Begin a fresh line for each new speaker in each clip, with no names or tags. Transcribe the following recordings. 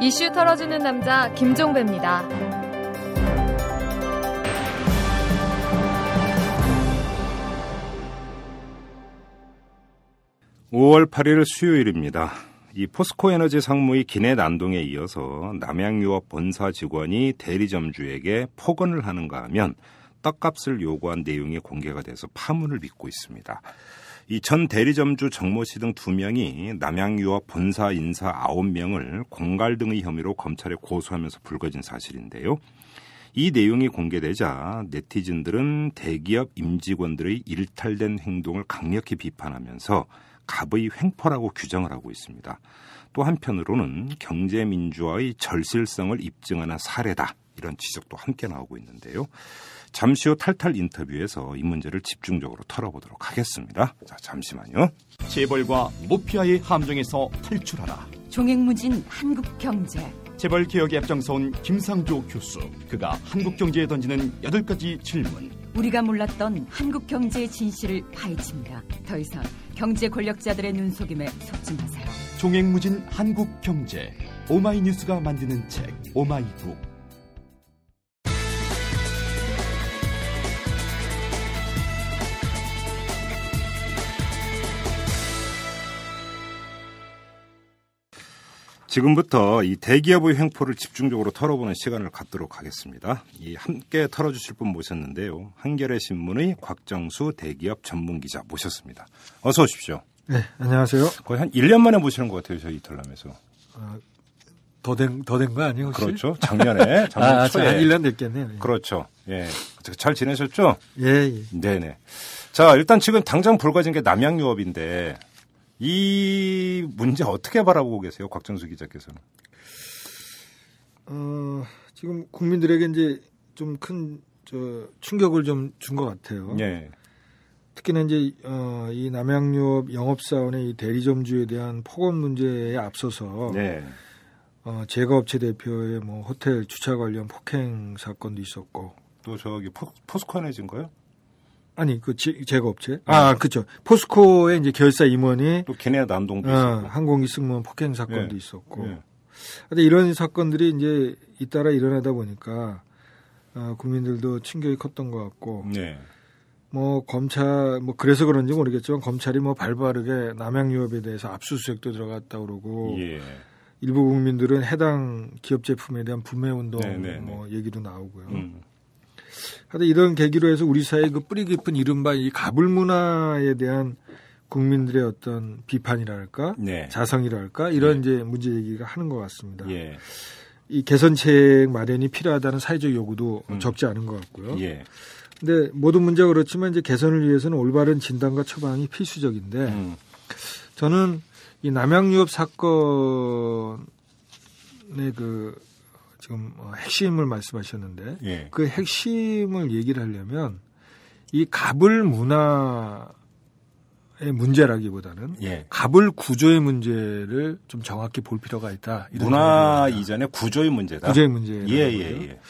이슈 털어주는 남자 김종배입니다.
5월 8일 수요일입니다. 이 포스코 에너지 상무의 기내 난동에 이어서 남양유업 본사 직원이 대리점주에게 폭언을 하는가 하면 떡값을 요구한 내용이 공개가 돼서 파문을 빚고 있습니다. 이전 대리점주 정모 씨 등 두 명이 남양유업 본사 인사 아홉 명을 공갈 등의 혐의로 검찰에 고소하면서 불거진 사실인데요. 이 내용이 공개되자 네티즌들은 대기업 임직원들의 일탈된 행동을 강력히 비판하면서 갑의 횡포라고 규정을 하고 있습니다. 또 한편으로는 경제민주화의 절실성을 입증하는 사례다 이런 지적도 함께 나오고 있는데요. 잠시 후 탈탈 인터뷰에서 이 문제를 집중적으로 털어보도록 하겠습니다. 자, 잠시만요. 재벌과 모피아의 함정에서 탈출하라.
종횡무진 한국 경제.
재벌 개혁에 앞장서온 김상조 교수. 그가 한국 경제에 던지는 여덟 가지 질문.
우리가 몰랐던 한국 경제의 진실을 파헤칩니다. 더 이상 경제 권력자들의 눈속임에 속지
마세요. 종횡무진 한국 경제. 오마이뉴스가 만드는 책 오마이북. 지금부터 이 대기업의 횡포를 집중적으로 털어보는 시간을 갖도록 하겠습니다. 이 함께 털어주실 분 모셨는데요. 한겨레 신문의 곽정수 대기업 전문 기자 모셨습니다. 어서 오십시오.
네, 안녕하세요.
거의 한 1년 만에 보시는것 같아요, 저희 이탈남에서 아, 더된 더
된 거 아니에요, 혹시? 그렇죠. 작년에 작년 아, 아 초에 1년 됐겠네요. 예. 그렇죠. 예.
잘 지내셨죠? 예, 예. 네, 네. 자, 일단 지금 당장 불거진 게 남양유업인데 이 문제 어떻게 바라보고 계세요, 곽정수 기자께서는?
어, 지금 국민들에게 이제 좀큰 충격을 좀 준 것 같아요. 예. 특히나 이제 어, 이 남양유업 영업사원의 이 대리점주에 대한 폭언 문제에 앞서서 예. 어, 제거업체 대표의 뭐 호텔 주차 관련 폭행 사건도 있었고 또 저기 포, 스코 안에 진거요 아니 그 제, 제거업체 네. 아 그죠 포스코의 이제 결사 임원이 또 캐나다 남동도 어, 있었고 항공기 승무원 폭행 사건도 예. 있었고 예. 근데 이런 사건들이 이제 잇따라 일어나다 보니까 어, 국민들도 충격이 컸던 것 같고 예. 뭐 검찰 뭐 그래서 그런지 모르겠지만 검찰이 뭐 발바르게 남양유업에 대해서 압수수색도 들어갔다 그러고 예. 일부 국민들은 해당 기업 제품에 대한 분매 운동 네, 네, 네, 뭐 얘기도 나오고요. 음. 하여튼 이런 계기로 해서 우리 사회 그 뿌리 깊은 이른바 이 가불 문화에 대한 국민들의 어떤 비판이랄까, 네. 자성이랄까 이런 네. 이제 문제 얘기가 하는 것 같습니다. 예. 이 개선책 마련이 필요하다는 사회적 요구도 음. 적지 않은 것 같고요. 예. 근데 모든 문제가 그렇지만 이제 개선을 위해서는 올바른 진단과 처방이 필수적인데 음. 저는 이 남양유업 사건의 그 지금 어, 핵심을 말씀하셨는데 예. 그 핵심을 얘기를 하려면 이 갑을 문화의 문제라기보다는 예. 갑을 구조의 문제를 좀 정확히 볼 필요가 있다. 문화
이전에 구조의 문제다. 구조의 문제. 예예예. 예.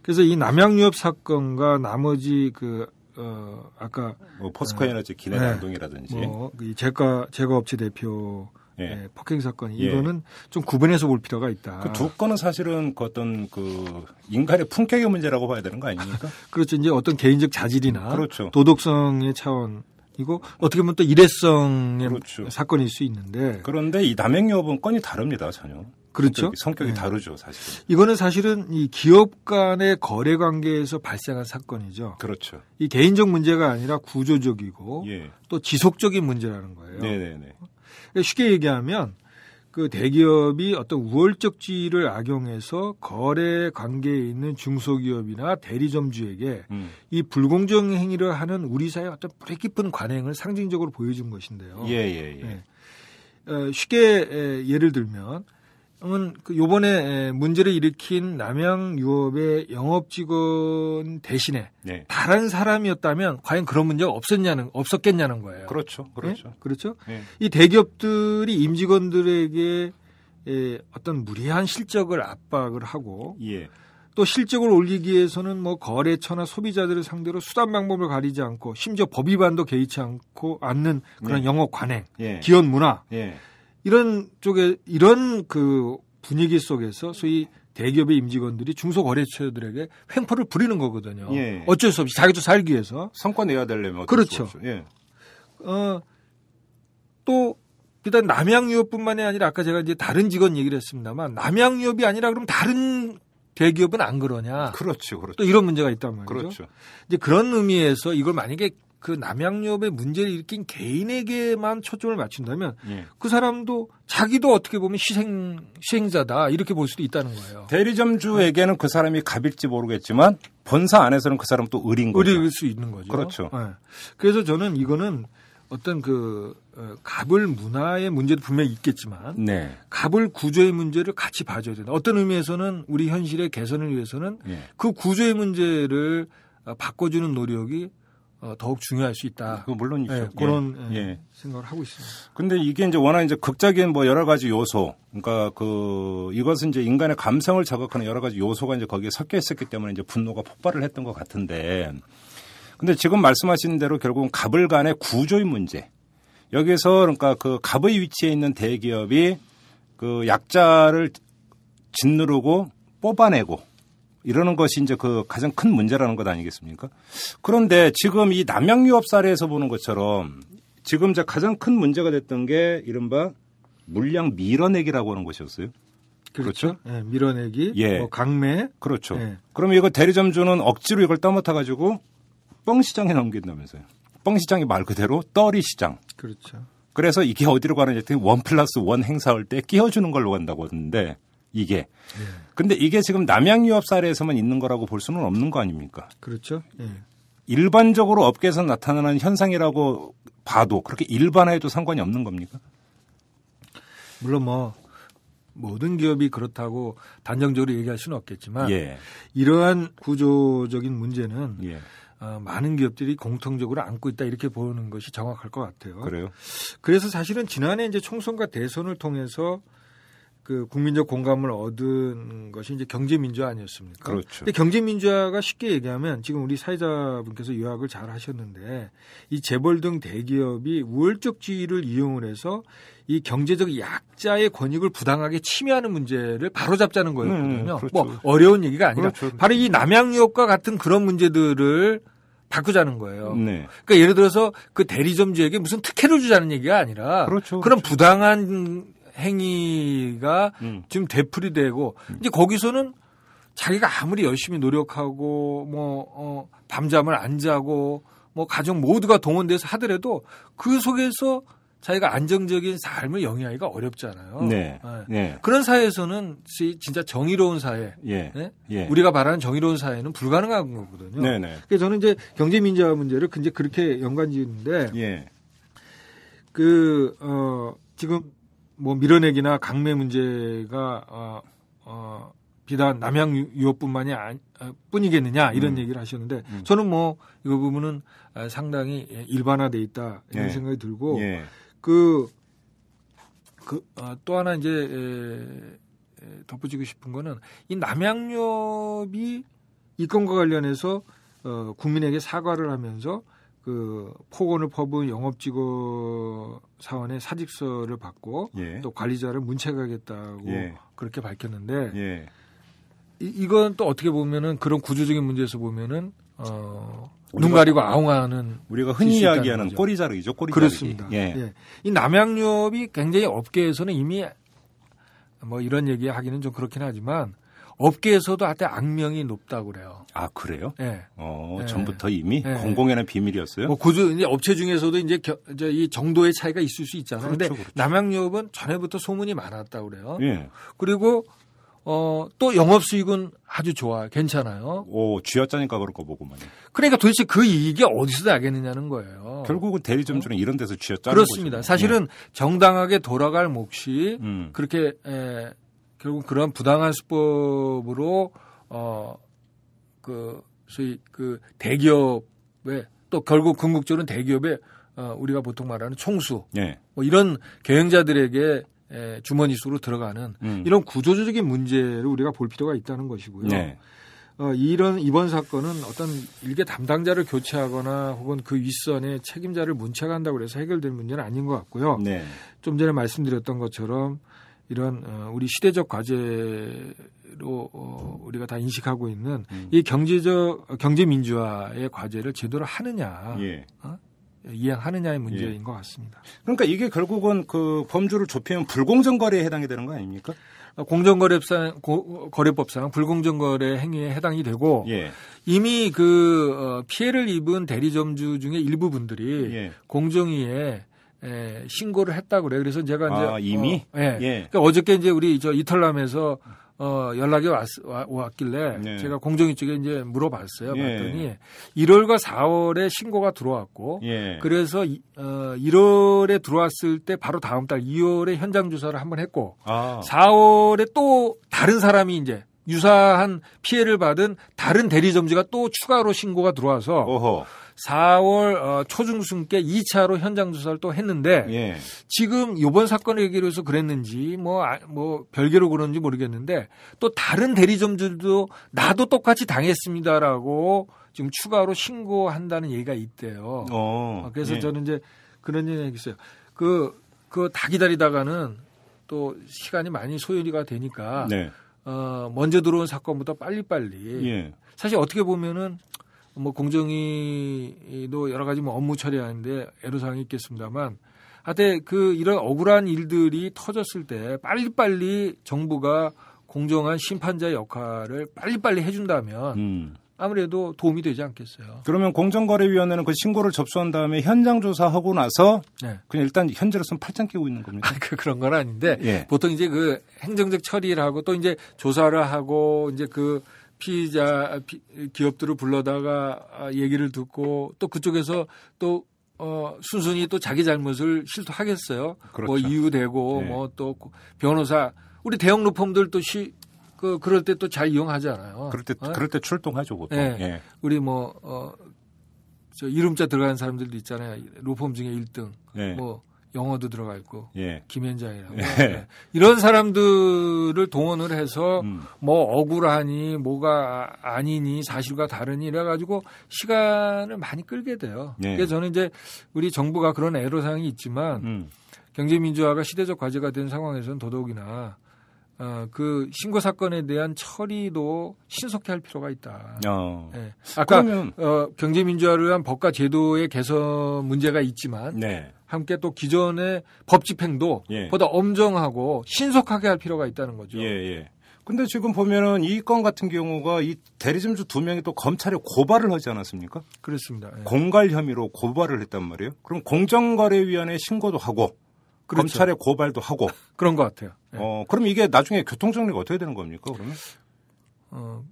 그래서 이 남양유업 사건과 나머지 그 어, 아까 뭐 포스코 에너지 기내 네. 동이라든지 뭐, 제가제거업체 대표 예. 예. 폭행 사건 예. 이거는 좀 구분해서 볼 필요가 있다. 그 두 건은 사실은 그 어떤 그 인간의 품격의 문제라고 봐야 되는 거 아닙니까? 그렇죠. 이제 어떤 개인적 자질이나 그렇죠. 도덕성의 차원 이고 어떻게 보면 또 일회성의 그렇죠. 사건일 수
있는데 그런데 이 남행 여부는 건이 다릅니다 전혀 그렇죠 성격이, 성격이 네. 다르죠 사실
이거는 사실은 이 기업 간의 거래 관계에서 발생한 사건이죠 그렇죠 이 개인적 문제가 아니라 구조적이고 예. 또 지속적인 문제라는 거예요 네네네. 네, 네. 쉽게 얘기하면 그 대기업이 어떤 우월적지를 악용해서 거래 관계에 있는 중소기업이나 대리점주에게 음. 이 불공정 행위를 하는 우리 사회 어떤 뿌리 깊은 관행을 상징적으로 보여준 것인데요. 예, 예, 예. 네. 어, 쉽게 예를 들면 그러면 그 요번에 문제를 일으킨 남양 유업의 영업 직원 대신에 네. 다른 사람이었다면 과연 그런 문제가 없었냐는 없었겠냐는 거예요. 그렇죠. 예? 그렇죠. 네? 그렇죠. 네. 이 대기업들이 임직원들에게 예, 어떤 무리한 실적을 압박을 하고 예. 또 실적을 올리기 위해서는 뭐 거래처나 소비자들을 상대로 수단 방법을 가리지 않고 심지어 법 위반도 개의치 않고 않는 그런 네. 영업 관행, 예. 기업 문화 예. 이런 쪽에 이런 그 분위기 속에서 소위 대기업의 임직원들이 중소거래처들에게 횡포를 부리는 거거든요. 예. 어쩔 수 없이 자기도 살기 위해서 성과 내야 되려면 그렇죠. 예. 어, 또 일단 남양유업뿐만이 아니라 아까 제가 이제 다른 직원 얘기를 했습니다만 남양유업이 아니라 그럼 다른 대기업은 안 그러냐? 그렇죠, 그렇죠. 또 이런 문제가 있단 말이죠. 그렇죠. 이제 그런 의미에서 이걸 만약에 그 남양유업의 문제를 일으킨 개인에게만 초점을 맞춘다면 예. 그 사람도 자기도 어떻게 보면 희생 시행자다 이렇게 볼 수도 있다는 거예요.
대리점주에게는 그 사람이 갑일지 모르겠지만 본사 안에서는 그 사람 또 을인 거죠. 을일
수 있는 거죠. 그렇죠. 네. 그래서 저는 이거는 어떤 그 어, 갑을 문화의 문제도 분명히 있겠지만 네. 갑을 구조의 문제를 같이 봐줘야 된다. 어떤 의미에서는 우리 현실의 개선을 위해서는 네. 그 구조의 문제를 어, 바꿔주는 노력이 어, 더욱 중요할 수 있다. 그 물론이죠. 네, 예, 그런 예. 예. 생각을 하고 있습니다.
근데 이게 이제 워낙 이제 극적인 뭐 여러 가지 요소, 그러니까 그 이것은 이제 인간의 감성을 자극하는 여러 가지 요소가 이제 거기에 섞여 있었기 때문에 이제 분노가 폭발을 했던 것 같은데, 근데 지금 말씀하신 대로 결국은 갑을 간의 구조의 문제. 여기에서 그러니까 그 갑의 위치에 있는 대기업이 그 약자를 짓누르고 뽑아내고 이러는 것이 이제 그 가장 큰 문제라는 것 아니겠습니까? 그런데 지금 이 남양 유업 사례에서 보는 것처럼 지금 이제 가장 큰 문제가 됐던 게 이른바 물량 밀어내기라고 하는 것이었어요. 그렇죠. 그렇죠? 예, 밀어내기, 예. 뭐 강매. 그렇죠. 예. 그러면 이거 대리점주는 억지로 이걸 떠맡아 가지고 뻥 시장에 넘긴다면서요. 뻥 시장이 말 그대로 떨이 시장. 그렇죠. 그래서 이게 어디로 가는지했더원 플러스 원 행사할 때 끼워주는 걸로 간다고 하는데 이게. 예. 근데 이게 지금 남양 유업 사례에서만 있는 거라고 볼 수는 없는 거 아닙니까?
그렇죠. 예.
일반적으로 업계에서 나타나는 현상이라고 봐도 그렇게 일반화해도 상관이 없는
겁니까? 물론 뭐 모든 기업이 그렇다고 단정적으로 얘기할 수는 없겠지만 예. 이러한 구조적인 문제는 예. 어, 많은 기업들이 공통적으로 안고 있다 이렇게 보는 것이 정확할 것 같아요. 그래요? 그래서 사실은 지난해 이제 총선과 대선을 통해서 그 국민적 공감을 얻은 것이 이제 경제 민주화 아니었습니까? 그렇죠. 근데 경제 민주화가 쉽게 얘기하면 지금 우리 사회자분께서 요약을 잘 하셨는데 이 재벌 등 대기업이 우월적 지위를 이용을 해서 이 경제적 약자의 권익을 부당하게 침해하는 문제를 바로잡자는 거였거든요. 네, 네 그렇죠. 뭐 어려운 얘기가 아니라 그렇죠, 그렇죠. 바로 이 남양유업과 같은 그런 문제들을 바꾸자는 거예요. 네. 그러니까 예를 들어서 그 대리점주에게 무슨 특혜를 주자는 얘기가 아니라 그렇죠, 그런 그렇죠. 부당한 행위가 음. 지금 되풀이되고 음. 이제 거기서는 자기가 아무리 열심히 노력하고 뭐 어, 밤잠을 안 자고 뭐 가족 모두가 동원돼서 하더라도 그 속에서 자기가 안정적인 삶을 영위하기가 어렵잖아요. 네. 네. 네. 그런 사회에서는 진짜 정의로운 사회, 예. 예. 예. 우리가 바라는 정의로운 사회는 불가능한 거거든요. 네네. 네. 그래서 저는 이제 경제민주화 문제를 이제 그렇게 연관지는데, 예. 그 어, 지금 뭐 밀어내기나 강매 문제가 어, 어, 비단 남양 유업뿐만이 아니, 어, 뿐이겠느냐 이런 음. 얘기를 하셨는데 음. 저는 뭐 이 부분은 아, 상당히 일반화돼 있다 이런 예. 생각이 들고 예. 그, 그, 어, 또 하나 이제 에, 에, 덧붙이고 싶은 거는 이 남양유업이 이 건과 관련해서 어, 국민에게 사과를 하면서 그 폭언을 퍼부은 영업직원 사원의 사직서를 받고 예. 또 관리자를 문책하겠다고 예. 그렇게 밝혔는데 예. 이, 이건 또 어떻게 보면은 그런 구조적인 문제에서 보면은 어, 눈 가리고 아웅하는 우리가 흔히 이야기하는 꼬리자르기죠. 꼬리자르 그렇습니다. 예. 예. 이 남양유업이 굉장히 업계에서는 이미 뭐 이런 얘기 하기는 좀 그렇긴 하지만 업계에서도 하여 악명이 높다고 그래요. 아, 그래요? 네. 어, 예. 전부터 이미 네. 공공연한 비밀이었어요? 뭐, 고조, 이제 업체 중에서도 이제, 겨, 이제 이 정도의 차이가 있을 수 있잖아요. 그런데 그렇죠, 그렇죠. 남양유업은 전에부터 소문이 많았다고 그래요. 예. 그리고 어, 또 영업 수익은 아주 좋아, 괜찮아요.
오, 쥐어짜니까 그럴 거 보고만.
그러니까 도대체 그 이익이 어디서 나겠느냐는 거예요. 결국은 대리점주는 어? 이런 데서 쥐어짜는 거죠. 그렇습니다. 거잖아요. 사실은 네. 정당하게 돌아갈 몫이 음. 그렇게 에, 결국 그런 부당한 수법으로 어그 소위 그 대기업에 또 결국 궁극적으로 는 대기업에 어, 우리가 보통 말하는 총수 네. 뭐 이런 경영자들에게 에, 주머니 속으로 들어가는 음. 이런 구조적인 문제를 우리가 볼 필요가 있다는 것이고요. 네. 어, 이런 이번 사건은 어떤 일개 담당자를 교체하거나 혹은 그 윗선의 책임자를 문책한다고 해서 해결될 문제는 아닌 것 같고요. 네. 좀 전에 말씀드렸던 것처럼 이런 어, 우리 시대적 과제로 어, 우리가 다 인식하고 있는 음. 이 경제적 어, 경제 민주화의 과제를 제대로 하느냐 예. 어? 이행하느냐의 문제인 예. 것 같습니다. 그러니까 이게 결국은 그 범주를 좁히면 불공정 거래에 해당이 되는 거 아닙니까? 공정거래법상 거래법상 불공정거래 행위에 해당이 되고 예. 이미 그 피해를 입은 대리점주 중에 일부분들이 예. 공정위에 에, 예, 신고를 했다 고 그래. 요 그래서 제가 이제 아, 이미 어, 예. 예. 그러니까 어저께 이제 우리 저 이탈남에서 어, 연락이 왔, 왔길래 네. 제가 공정위 쪽에 이제 물어봤어요. 예. 봤더니 예. 1월과 4월에 신고가 들어왔고 예. 그래서 이, 어, 1월에 들어왔을 때 바로 다음 달 2월에 현장 조사를 한번 했고 아. 4월에 또 다른 사람이 이제 유사한 피해를 받은 다른 대리점주가 또 추가로 신고가 들어와서 어허. 4월 어, 초중순께 2차로 현장 조사를 또 했는데 예. 지금 요번 사건을 얘기로 해서 그랬는지 뭐 아, 뭐 별개로 그런지 모르겠는데 또 다른 대리점들도 나도 똑같이 당했습니다라고 지금 추가로 신고한다는 얘기가 있대요. 어, 어 그래서 예. 저는 이제 그런 얘기 가 있어요. 그 그 다 기다리다가는 또 시간이 많이 소요가 되니까 네. 어, 먼저 들어온 사건보다 빨리빨리 예. 사실 어떻게 보면은 뭐 공정위도 여러 가지 뭐 업무 처리하는데 애로사항이 있겠습니다만 하여튼 그 이런 억울한 일들이 터졌을 때 빨리빨리 정부가 공정한 심판자 역할을 빨리빨리 해준다면 음. 아무래도 도움이 되지 않겠어요.
그러면 공정거래위원회는 그 신고를 접수한 다음에 현장 조사하고 나서 네. 그냥 일단 현재로서는 팔짱
끼고 있는 겁니다. 아, 그 그런 건 아닌데 예. 보통 이제 그 행정적 처리를 하고 또 이제 조사를 하고 이제 그 피자 기업들을 불러다가 아, 얘기를 듣고 또 그쪽에서 또 어, 순순히 또 자기 잘못을 실토하겠어요. 뭐 그렇죠. 네. 뭐 이유되고 네. 뭐또 변호사 우리 대형 로펌들 또 시, 그, 그럴 때 또 잘 이용하잖아요. 그럴 때, 어? 그럴 때 출동하죠, 보통. 네. 예. 우리 뭐, 어, 저 이름자 들어간 사람들도 있잖아요. 로펌 중에 1등. 네. 예. 뭐, 영어도 들어가 있고 예. 김현장이라고 예. 네. 이런 사람들을 동원을 해서 음. 뭐 억울하니 뭐가 아니니 사실과 다르니 이래가지고 시간을 많이 끌게 돼요. 예. 그래서 그러니까 저는 이제 우리 정부가 그런 애로사항이 있지만 음. 경제민주화가 시대적 과제가 된 상황에서는 더더욱이나 어, 그 신고 사건에 대한 처리도 신속히 할 필요가 있다. 어. 네. 아까 그러면... 어, 경제민주화를 위한 법과 제도의 개선 문제가 있지만 네. 함께 또 기존의 법 집행도 예. 보다 엄정하고 신속하게 할 필요가 있다는 거죠. 예, 예. 근데 지금
보면은 이 건 같은 경우가 이 대리점주 두 명이 또 검찰에 고발을 하지 않았습니까?
그렇습니다. 예.
공갈 혐의로 고발을 했단 말이에요. 그럼 공정거래위원회 신고도 하고 그렇죠. 검찰에 고발도 하고 그런 것 같아요. 예. 어, 그럼 이게 나중에 교통정리가 어떻게 되는 겁니까? 그러면?
어,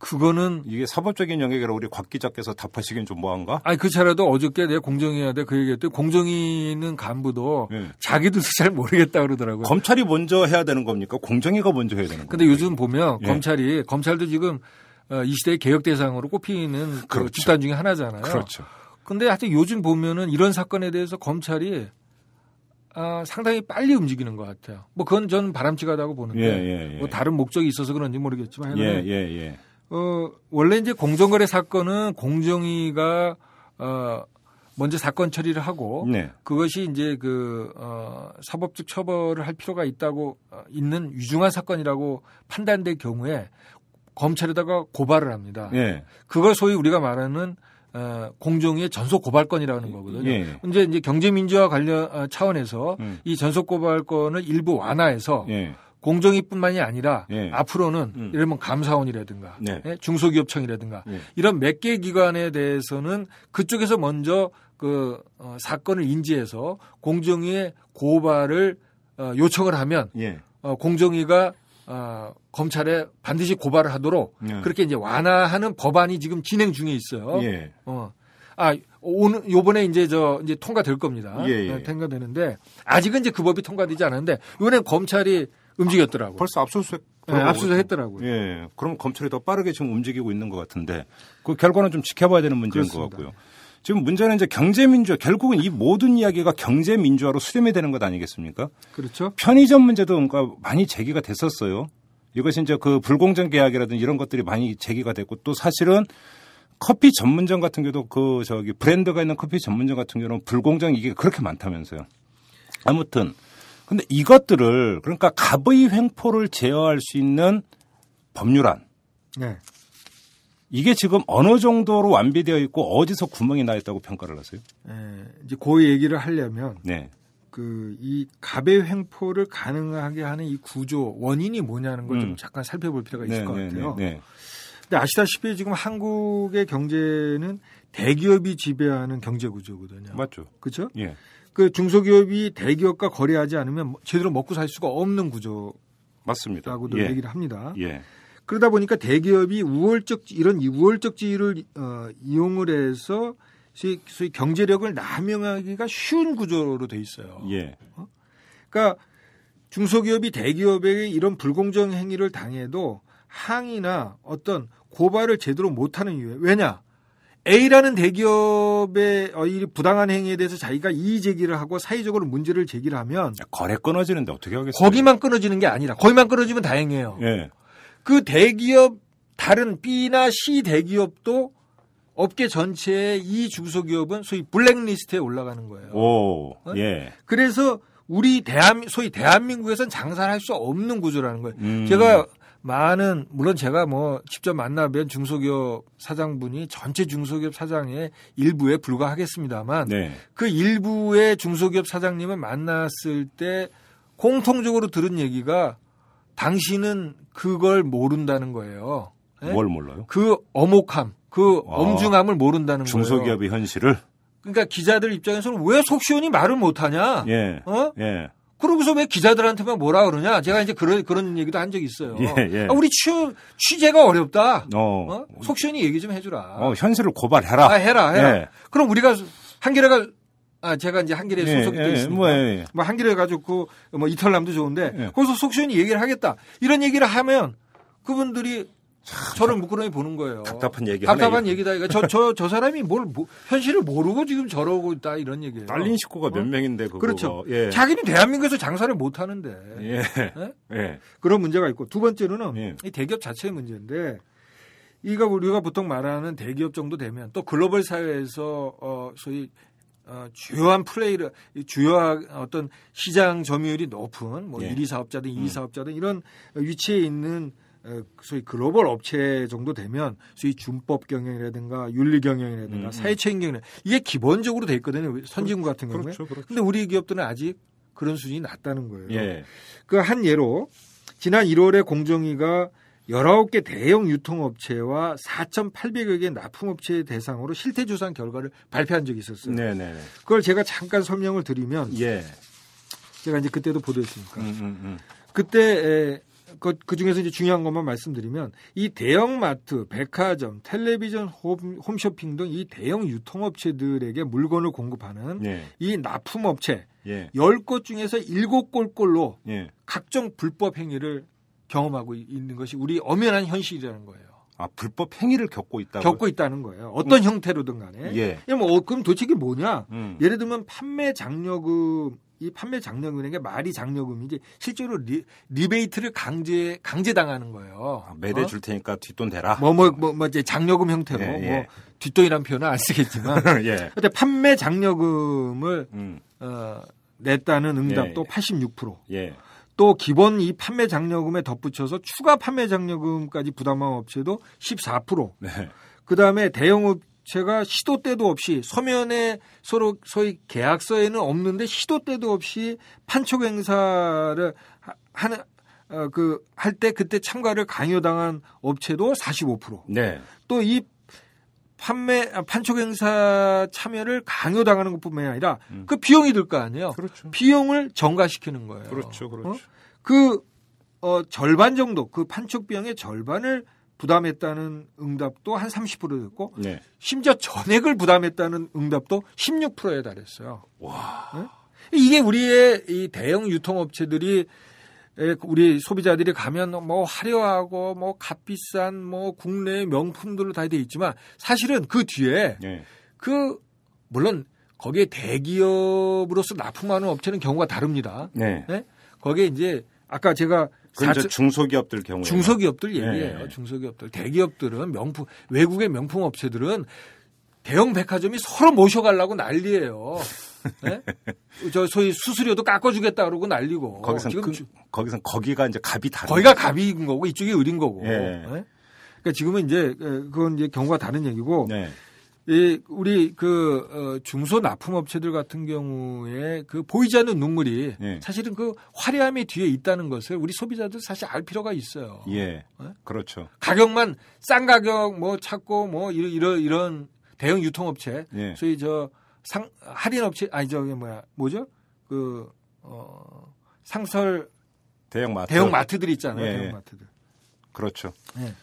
그거는 이게 사법적인 영역이라 우리 곽 기자께서 답하시긴 좀 뭐한가? 아니 그 차라도 어저께 내 공정해야 돼 그 얘기했더니 공정위 있는 간부도 네. 자기들도 잘 모르겠다 그러더라고요.
검찰이 먼저 해야 되는 겁니까? 공정위가 먼저 해야 되는
겁니까? 근데 요즘 보면 예. 검찰이 검찰도 지금 어, 이 시대의 개혁 대상으로 꼽히는 그 그렇죠. 그 집단 중에 하나잖아요. 그렇죠. 근데 하여튼 요즘 보면은 이런 사건에 대해서 검찰이 아, 상당히 빨리 움직이는 것 같아요. 뭐 그건 저는 바람직하다고 보는데 예, 예, 예. 뭐 다른 목적이 있어서 그런지 모르겠지만 예, 예, 예. 어, 원래 이제 공정거래 사건은 공정위가 어, 먼저 사건 처리를 하고 네. 그것이 이제 그 어, 사법적 처벌을 할 필요가 있다고 어, 있는 위중한 사건이라고 판단될 경우에 검찰에다가 고발을 합니다. 네. 그걸 소위 우리가 말하는 어, 공정위의 전속 고발권이라는 거거든요. 네. 이제 이제 경제민주화 관련 어, 차원에서 음. 이 전속 고발권을 일부 완화해서 예. 공정위뿐만이 아니라 예. 앞으로는 음. 예를 들면 감사원이라든가 네. 예, 중소기업청이라든가 네. 이런 몇 개 기관에 대해서는 그쪽에서 먼저 그 어, 사건을 인지해서 공정위에 고발을 어, 요청을 하면 예. 어, 공정위가 어, 검찰에 반드시 고발을 하도록 예. 그렇게 이제 완화하는 법안이 지금 진행 중에 있어요. 예. 어. 아, 오늘 요번에 이제 저 이제 통과될 겁니다. 예, 예. 어, 통과되는데 아직은 이제 그 법이 통과되지 않았는데 이번에 검찰이 움직였더라고요. 벌써 압수수색 네, 압수수색했더라고요.
예, 그럼 검찰이 더 빠르게 지금 움직이고 있는 것 같은데 그 결과는 좀 지켜봐야 되는 문제인 그렇습니다. 것 같고요. 지금 문제는 이제 경제민주화 결국은 이 모든 이야기가 경제민주화로 수렴이 되는 것 아니겠습니까? 그렇죠. 편의점 문제도 뭔가 많이 제기가 됐었어요. 이것이 이제 그 불공정 계약이라든지 이런 것들이 많이 제기가 됐고 또 사실은 커피 전문점 같은 경우도 그 저기 브랜드가 있는 커피 전문점 같은 경우는 불공정 이게 그렇게 많다면서요. 아무튼 근데 이것들을 그러니까 갑의 횡포를 제어할 수 있는 법률안. 네. 이게 지금 어느 정도로 완비되어 있고 어디서 구멍이 나 있다고 평가를 하세요?
네, 이제 그 얘기를 하려면 네. 그이 갑의 횡포를 가능하게 하는 이 구조 원인이 뭐냐는 걸좀 음. 잠깐 살펴볼 필요가 네, 있을 네, 것 같아요. 네, 네, 근데 아시다시피 지금 한국의 경제는 대기업이 지배하는 경제 구조거든요. 맞죠. 그렇죠? 예. 그 중소기업이 대기업과 거래하지 않으면 뭐 제대로 먹고 살 수가 없는 구조 맞습니다라고도 예. 얘기를 합니다. 예. 그러다 보니까 대기업이 우월적 이런 우월적 지위를 어, 이용을 해서 소위, 경제력을 남용하기가 쉬운 구조로 돼 있어요. 예. 어? 그러니까 중소기업이 대기업에게 이런 불공정 행위를 당해도 항의나 어떤 고발을 제대로 못하는 이유 왜냐 A라는 대기업의 어, 이 부당한 행위에 대해서 자기가 이의 제기를 하고 사회적으로 문제를 제기를 하면 거래 끊어지는데 어떻게 하겠어요? 거기만 끊어지는 게 아니라 거기만 끊어지면 다행이에요. 예. 그 대기업 다른 B나 C 대기업도 업계 전체의 이 중소기업은 소위 블랙리스트에 올라가는 거예요. 오, 어? 예. 그래서 우리 대한 소위 대한민국에선 장사를 할 수 없는 구조라는 거예요. 음. 제가 많은 물론 제가 뭐 직접 만나면 중소기업 사장분이 전체 중소기업 사장의 일부에 불과하겠습니다만 네. 그 일부의 중소기업 사장님을 만났을 때 공통적으로 들은 얘기가 당신은 그걸 모른다는 거예요. 네? 뭘 몰라요? 그 어목함, 그 와, 아, 엄중함을 모른다는 중소기업의 거예요. 중소기업의 현실을. 그러니까 기자들 입장에서는 왜 속시원히 말을 못하냐? 예. 어? 예. 그러고서 왜 기자들한테만 뭐라 그러냐? 제가 이제 그런 그런 얘기도 한 적이 있어요. 예, 예. 아, 우리 취, 취재가 어렵다. 어. 어? 속시원히 얘기 좀 해주라.
어, 현실을 고발해라. 아, 해라, 해라. 예.
그럼 우리가 한겨레가 아 제가 이제 한겨레 예, 소속돼 예, 예. 있습니다. 뭐, 뭐 한겨레 가지고 뭐 이탈남도 좋은데 거기서 속시원히 얘기를 하겠다. 이런 얘기를 하면 그분들이 저를 무끄러미 보는 거예요.
답답한 얘기. 답답한
얘기다. 그러니까 저, 저, 저 사람이 뭘, 뭐, 현실을 모르고 지금 저러고 있다 이런 얘기예요. 딸린 식구가 어? 몇 명인데 그거. 그렇죠. 예. 자기는 대한민국에서 장사를 못 하는데. 예. 예. 예. 그런 문제가 있고 두 번째로는 예. 이 대기업 자체의 문제인데 이거 우리가 보통 말하는 대기업 정도 되면 또 글로벌 사회에서 어, 소위 어, 주요한 플레이를 주요한 어떤 시장 점유율이 높은 뭐 예. 1위 사업자든 2위 음. 사업자든 이런 위치에 있는 소위 글로벌 업체 정도 되면 소위 준법 경영이라든가 윤리 경영이라든가 음. 음. 사회 책임 경영 이게 기본적으로 돼 있거든요. 선진국 같은 경우에. 그렇죠, 그렇죠. 데 우리 기업들은 아직 그런 수준이 낮다는 거예요. 예. 그한 예로 지난 1월에 공정위가 19개 대형 유통업체와 4,800여 개 납품업체 대상으로 실태조사 결과를 발표한 적이 있었어요. 네네. 네, 네. 그걸 제가 잠깐 설명을 드리면 예. 제가 이제 그때도 보도했으니까 음, 음, 음. 그때 그, 그 중에서 이제 중요한 것만 말씀드리면 이 대형마트, 백화점, 텔레비전, 홈, 홈쇼핑 등 이 대형 유통업체들에게 물건을 공급하는 예. 이 납품업체 예. 10곳 중에서 7곳꼴꼴로 예. 각종 불법 행위를 경험하고 있는 것이 우리 엄연한 현실이라는 거예요. 아, 불법 행위를 겪고 있다. 겪고 있다는 거예요. 어떤 음. 형태로든 간에. 예. 뭐, 어, 그럼 도대체 이게 뭐냐? 음. 예를 들면 판매 장려금 이 판매 장려금이라는 게 말이 장려금이지 실제로 리, 리베이트를 강제 강제당하는 거예요. 아, 매대 어? 줄 테니까 뒷돈 대라. 뭐 뭐뭐 뭐, 뭐, 뭐, 이제 장려금 형태로 예, 뭐 예. 뭐 뒷돈이란 표현은 안 쓰겠지만 예. 근데 판매 장려금을 음. 어, 냈다는 응답도 예, 86%. 예. 예. 또 기본 이 판매 장려금에 덧붙여서 추가 판매 장려금까지 부담한 업체도 14%. 네. 그다음에 대형 업 제가 시도 때도 없이 서면에 서로 소위 계약서에는 없는데 시도 때도 없이 판촉 행사를 하는 어, 그할 때 그때 참가를 강요당한 업체도 45%. 네. 또 이 판매 아, 판촉 행사 참여를 강요당하는 것뿐만 아니라 음. 그 비용이 들 거 아니에요. 그렇죠. 비용을 정가시키는 거예요. 그렇죠, 그렇죠. 어? 그 어, 절반 정도 그 판촉 비용의 절반을 부담했다는 응답도 한 30%였고 네. 심지어 전액을 부담했다는 응답도 16%에 달했어요. 와. 네? 이게 우리의 이 대형 유통업체들이 우리 소비자들이 가면 뭐 화려하고 뭐 값비싼 뭐 국내 명품들로 다 돼 있지만 사실은 그 뒤에 네. 그 물론 거기에 대기업으로서 납품하는 업체는 경우가 다릅니다. 네? 네? 거기에 이제 아까 제가 그럼 4 중소기업들
경우에 중소기업들 예. 얘기예요.
네. 중소기업들 대기업들은 명품 외국의 명품 업체들은 대형 백화점이 서로 모셔가려고 난리예요. 네? 저 소위 수수료도 깎아주겠다 그러고 난리고. 거기선 지금 그,
거기선 거기가 이제 갑이 다른. 거기가
갑인 거고 이쪽이 을인 거고. 네. 네? 그러니까 지금은 이제 그, 그건 이제 경우가 다른 얘기고. 네. 이 우리 그 어, 중소 납품업체들 같은 경우에 그 보이지 않는 눈물이 예. 사실은 그 화려함이 뒤에 있다는 것을 우리 소비자들 사실 알 필요가 있어요.
예, 어? 그렇죠.
가격만 싼 가격 뭐 찾고 뭐 이런 이런, 이런 대형 유통업체, 예. 소위 저상 할인업체 아니 저기 뭐야 뭐죠 그 어, 상설 대형 마트 대형 마트들 있잖아요. 예. 예. 대형 마트들. 그렇죠. 예.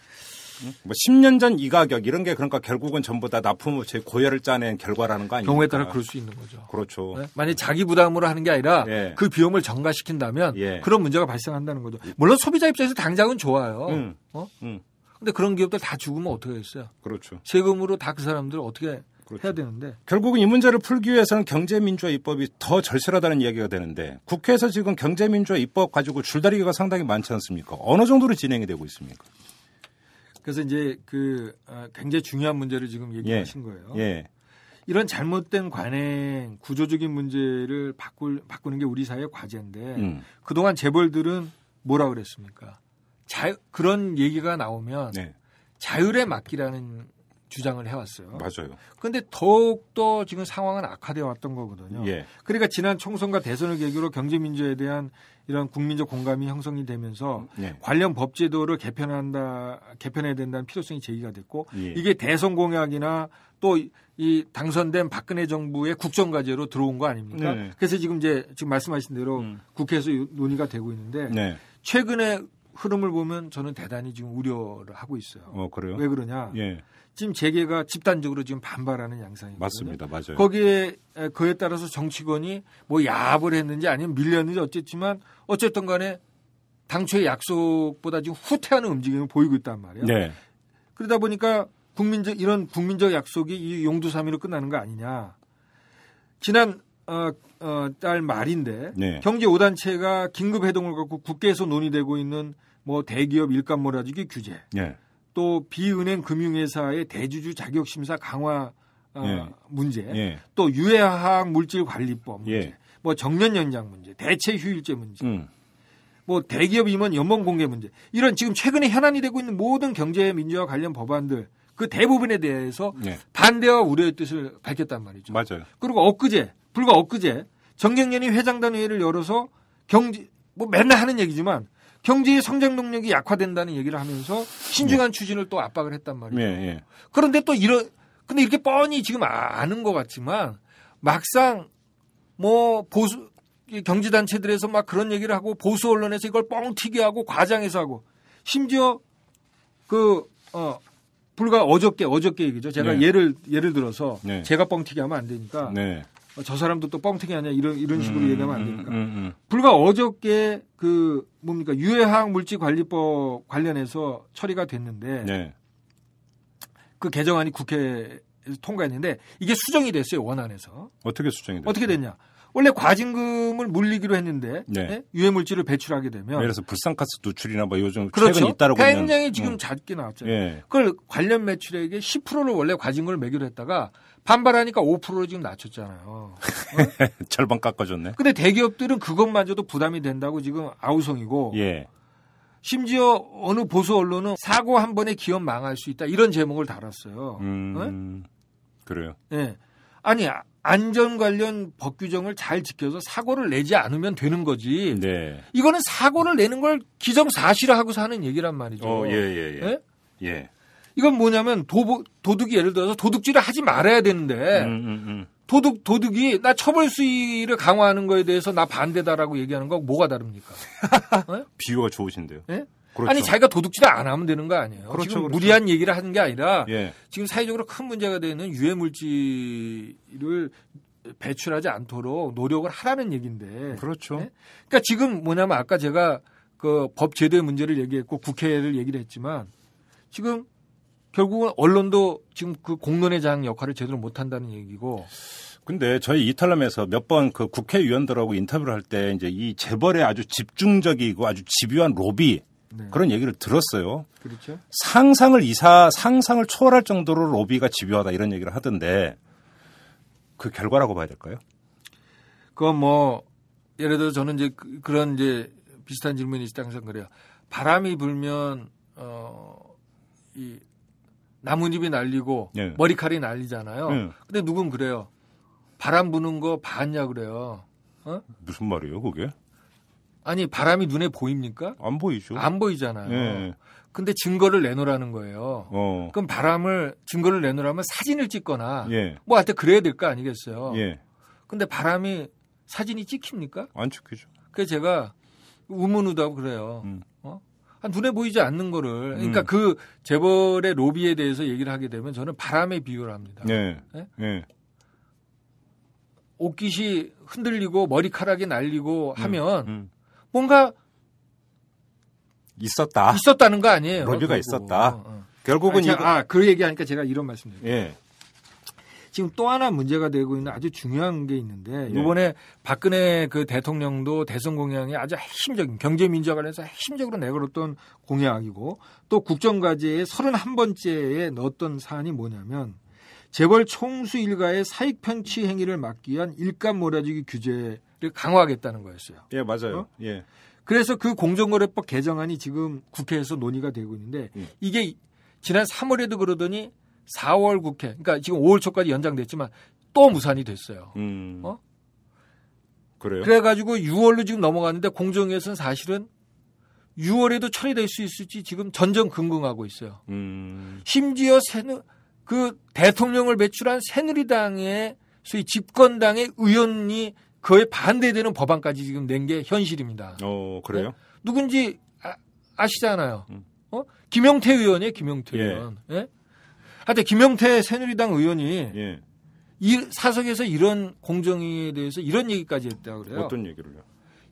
뭐 10년 전 이 가격 이런 게 그러니까 결국은 전부 다납품업체 고열을 짜낸
결과라는 거 아니에요? 경우에 따라 그럴 수 있는 거죠. 그렇죠. 네? 만약 에 자기 부담으로 하는 게 아니라 예. 그 비용을 전가시킨다면 예. 그런 문제가 발생한다는 거죠. 물론 소비자 입장에서 당장은 좋아요. 음. 어? 음. 근데 그런 기업들 다 죽으면 어떻게 했어요? 그렇죠. 세금으로 다 그 사람들 어떻게 그렇죠. 해야 되는데
결국은 이 문제를 풀기 위해서는 경제민주화 입법이 더 절실하다는 이야기가 되는데 국회에서 지금 경제민주화 입법 가지고 줄다리기가 상당히 많지 않습니까? 어느 정도로 진행이 되고 있습니까?
그래서 이제 그 아, 굉장히 중요한 문제를 지금 얘기하신 예. 거예요. 예. 이런 잘못된 관행 구조적인 문제를 바꿀, 바꾸는 게 우리 사회의 과제인데 음. 그동안 재벌들은 뭐라 그랬습니까? 자, 그런 얘기가 나오면 네. 자율에 맡기라는 주장을 해왔어요. 맞아요. 그런데 더욱더 지금 상황은 악화되어 왔던 거거든요. 예. 그러니까 지난 총선과 대선을 계기로 경제민주화에 대한 이런 국민적 공감이 형성이 되면서 네. 관련 법 제도를 개편한다 개편해야 된다는 필요성이 제기가 됐고 예. 이게 대선 공약이나 또 이 당선된 박근혜 정부의 국정과제로 들어온 거 아닙니까? 네. 그래서 지금 이제 지금 말씀하신 대로 음. 국회에서 논의가 되고 있는데 네. 최근에 흐름을 보면 저는 대단히 지금 우려를 하고 있어요.
어, 그래요? 왜 그러냐? 예.
지금 재계가 집단적으로 지금 반발하는 양상입거든
맞습니다. 맞아요.
거기에 그에 따라서 정치권이 뭐 야합을 했는지 아니면 밀렸는지 어쨌지만 어쨌든 간에 당초의 약속보다 지금 후퇴하는 움직임을 보이고 있단 말이에요. 네. 그러다 보니까 국민적 이런 국민적 약속이 이 용두삼이로 끝나는 거 아니냐. 지난 어, 어, 달 말인데 네. 경제 5단체가 긴급 회동을 갖고 국회에서 논의되고 있는 뭐 대기업 일감 몰아주기 규제. 네. 또 비은행 금융회사의 대주주 자격 심사 강화 어, 예. 문제, 예. 또유해한 물질 관리법 예. 문제, 예. 뭐 정년 연장 문제, 대체 휴일제 문제, 음. 뭐 대기업 임원 연봉 공개 문제 이런 지금 최근에 현안이 되고 있는 모든 경제 민주화 관련 법안들 그 대부분에 대해서 예. 반대와 우려의 뜻을 밝혔단 말이죠. 맞아요. 그리고 엊그제 불과 엊그제 정경련이 회장단 회의를 열어서 경제 뭐 맨날 하는 얘기지만 경제의 성장 동력이 약화된다는 얘기를 하면서 신중한 네. 추진을 또 압박을 했단 말이에요. 예, 네, 예. 네. 그런데 또 이런 근데 이렇게 뻔히 지금 아는 것 같지만 막상 뭐 보수 경제 단체들에서 막 그런 얘기를 하고 보수 언론에서 이걸 뻥튀기 하고 과장해서 하고 심지어 그 어 불과 어저께 어저께 얘기죠. 제가 네. 예를 예를 들어서 네. 제가 뻥튀기 하면 안 되니까 네. 어, 저 사람도 또 뻥튀기 아니야 이런 이런 식으로 음, 얘기하면 안 음, 되니까 음, 음, 불과 어저께 그 뭡니까 유해화학 물질 관리법 관련해서 처리가 됐는데 네. 그 개정안이 국회에서 통과했는데 이게 수정이 됐어요 원안에서
어떻게 수정이 됐어요? 어떻게
됐냐? 원래 과징금을 물리기로 했는데 네. 네? 유해 물질을 배출하게 되면 그래서
불상가스 누출이나 뭐 요즘 그렇죠. 최근 잇따르고 굉장히 있는. 지금 음.
작게 나왔잖아요. 예. 그걸 관련 매출액의 10%를 원래 과징금을 매기로 했다가 반발하니까 5%로 지금 낮췄잖아요. 어?
절반 깎아줬네. 근데
대기업들은 그것만저도 부담이 된다고 지금 아우성이고. 예. 심지어 어느 보수 언론은 사고 한 번에 기업 망할 수 있다 이런 제목을 달았어요. 음, 네? 그래요. 예. 아니 안전 관련 법 규정을 잘 지켜서 사고를 내지 않으면 되는 거지. 네. 이거는 사고를 내는 걸기정사실화하고사는 얘기란 말이죠. 어, 예, 예, 예. 네? 예. 이건 뭐냐면 도, 도둑이 예를 들어서 도둑질을 하지 말아야 되는데 음, 음, 음. 도둑 도둑이 나 처벌 수위를 강화하는 거에 대해서 나 반대다라고 얘기하는 거 뭐가 다릅니까?
네? 비유가 좋으신데요. 네? 그렇죠. 아니
자기가 도둑질을 안 하면 되는 거 아니에요. 그렇죠, 지금 그렇죠. 무리한 얘기를 하는 게 아니라 예. 지금 사회적으로 큰 문제가 되는 유해 물질을 배출하지 않도록 노력을 하라는 얘기인데. 그렇죠. 네? 그러니까 지금 뭐냐면 아까 제가 그법 제도의 문제를 얘기했고 국회를 얘기를 했지만 지금 결국은 언론도 지금 그 공론의 장 역할을 제대로 못 한다는 얘기고.
근데 저희 이탈람에서 몇 번 그 국회의원들하고 인터뷰를 할 때 이제 이 재벌의 아주 집중적이고 아주 집요한 로비 네. 그런 얘기를 들었어요. 그렇죠. 상상을 이사 상상을 초월할 정도로 로비가 집요하다 이런 얘기를 하던데 그 결과라고 봐야 될까요?
그건 뭐 예를 들어 저는 이제 그, 그런 이제 비슷한 질문이 있을 때 항상 그래요. 바람이 불면 어이 나뭇잎이 날리고 네. 머리칼이 날리잖아요. 네. 근데 누군 그래요. 바람 부는 거 봤냐 그래요. 어?
무슨 말이에요, 그게?
아니 바람이 눈에 보입니까? 안 보이죠. 안 보이잖아요. 예. 근데 증거를 내놓으라는 거예요. 어. 그럼 바람을 증거를 내놓으라면 사진을 찍거나 예. 뭐 하여튼 그래야 될 거 아니겠어요. 예. 근데 바람이 사진이 찍힙니까? 안 찍히죠. 그래서 제가 우문우다고 그래요. 음. 아, 눈에 보이지 않는 거를 그러니까 음. 그 재벌의 로비에 대해서 얘기를 하게 되면 저는 바람에 비유를 합니다.
네. 네? 네.
옷깃이 흔들리고 머리카락이 날리고 음. 하면 음. 뭔가 있었다. 있었다는 거 아니에요. 로비가 결국. 있었다. 어, 어. 결국은 아니, 제가, 이거... 아, 그 얘기하니까 제가 이런 말씀드려요. 예. 지금 또 하나 문제가 되고 있는 아주 중요한 게 있는데 네. 이번에 박근혜 그 대통령도 대선 공약이 아주 핵심적인 경제 민주화 관련해서 핵심적으로 내걸었던 공약이고 또 국정과제의 31번째에 넣었던 사안이 뭐냐면 재벌 총수 일가의 사익 편취 행위를 막기 위한 일감 몰아주기 규제를 강화하겠다는 거였어요. 예, 맞아요. 어? 예. 그래서 그 공정거래법 개정안이 지금 국회에서 논의가 되고 있는데 예. 이게 지난 3월에도 그러더니 4월 국회, 그러니까 지금 5월 초까지 연장됐지만 또 무산이 됐어요. 음. 어? 그래요? 그래가지고 6월로 지금 넘어갔는데 공정위에서는 사실은 6월에도 처리될 수 있을지 지금 전전긍긍하고 있어요. 음. 심지어 새누 그 대통령을 배출한 새누리당의 소위 집권당의 의원이 거의 반대되는 법안까지 지금 낸 게 현실입니다. 어 그래요? 네? 누군지 아, 시잖아요 음. 어? 김영태 의원이에요, 김영태 예. 의원. 예? 하여튼 김영태 새누리당 의원이 예. 이 사석에서 이런 공정위에 대해서 이런 얘기까지 했다 그래요. 어떤 얘기를요?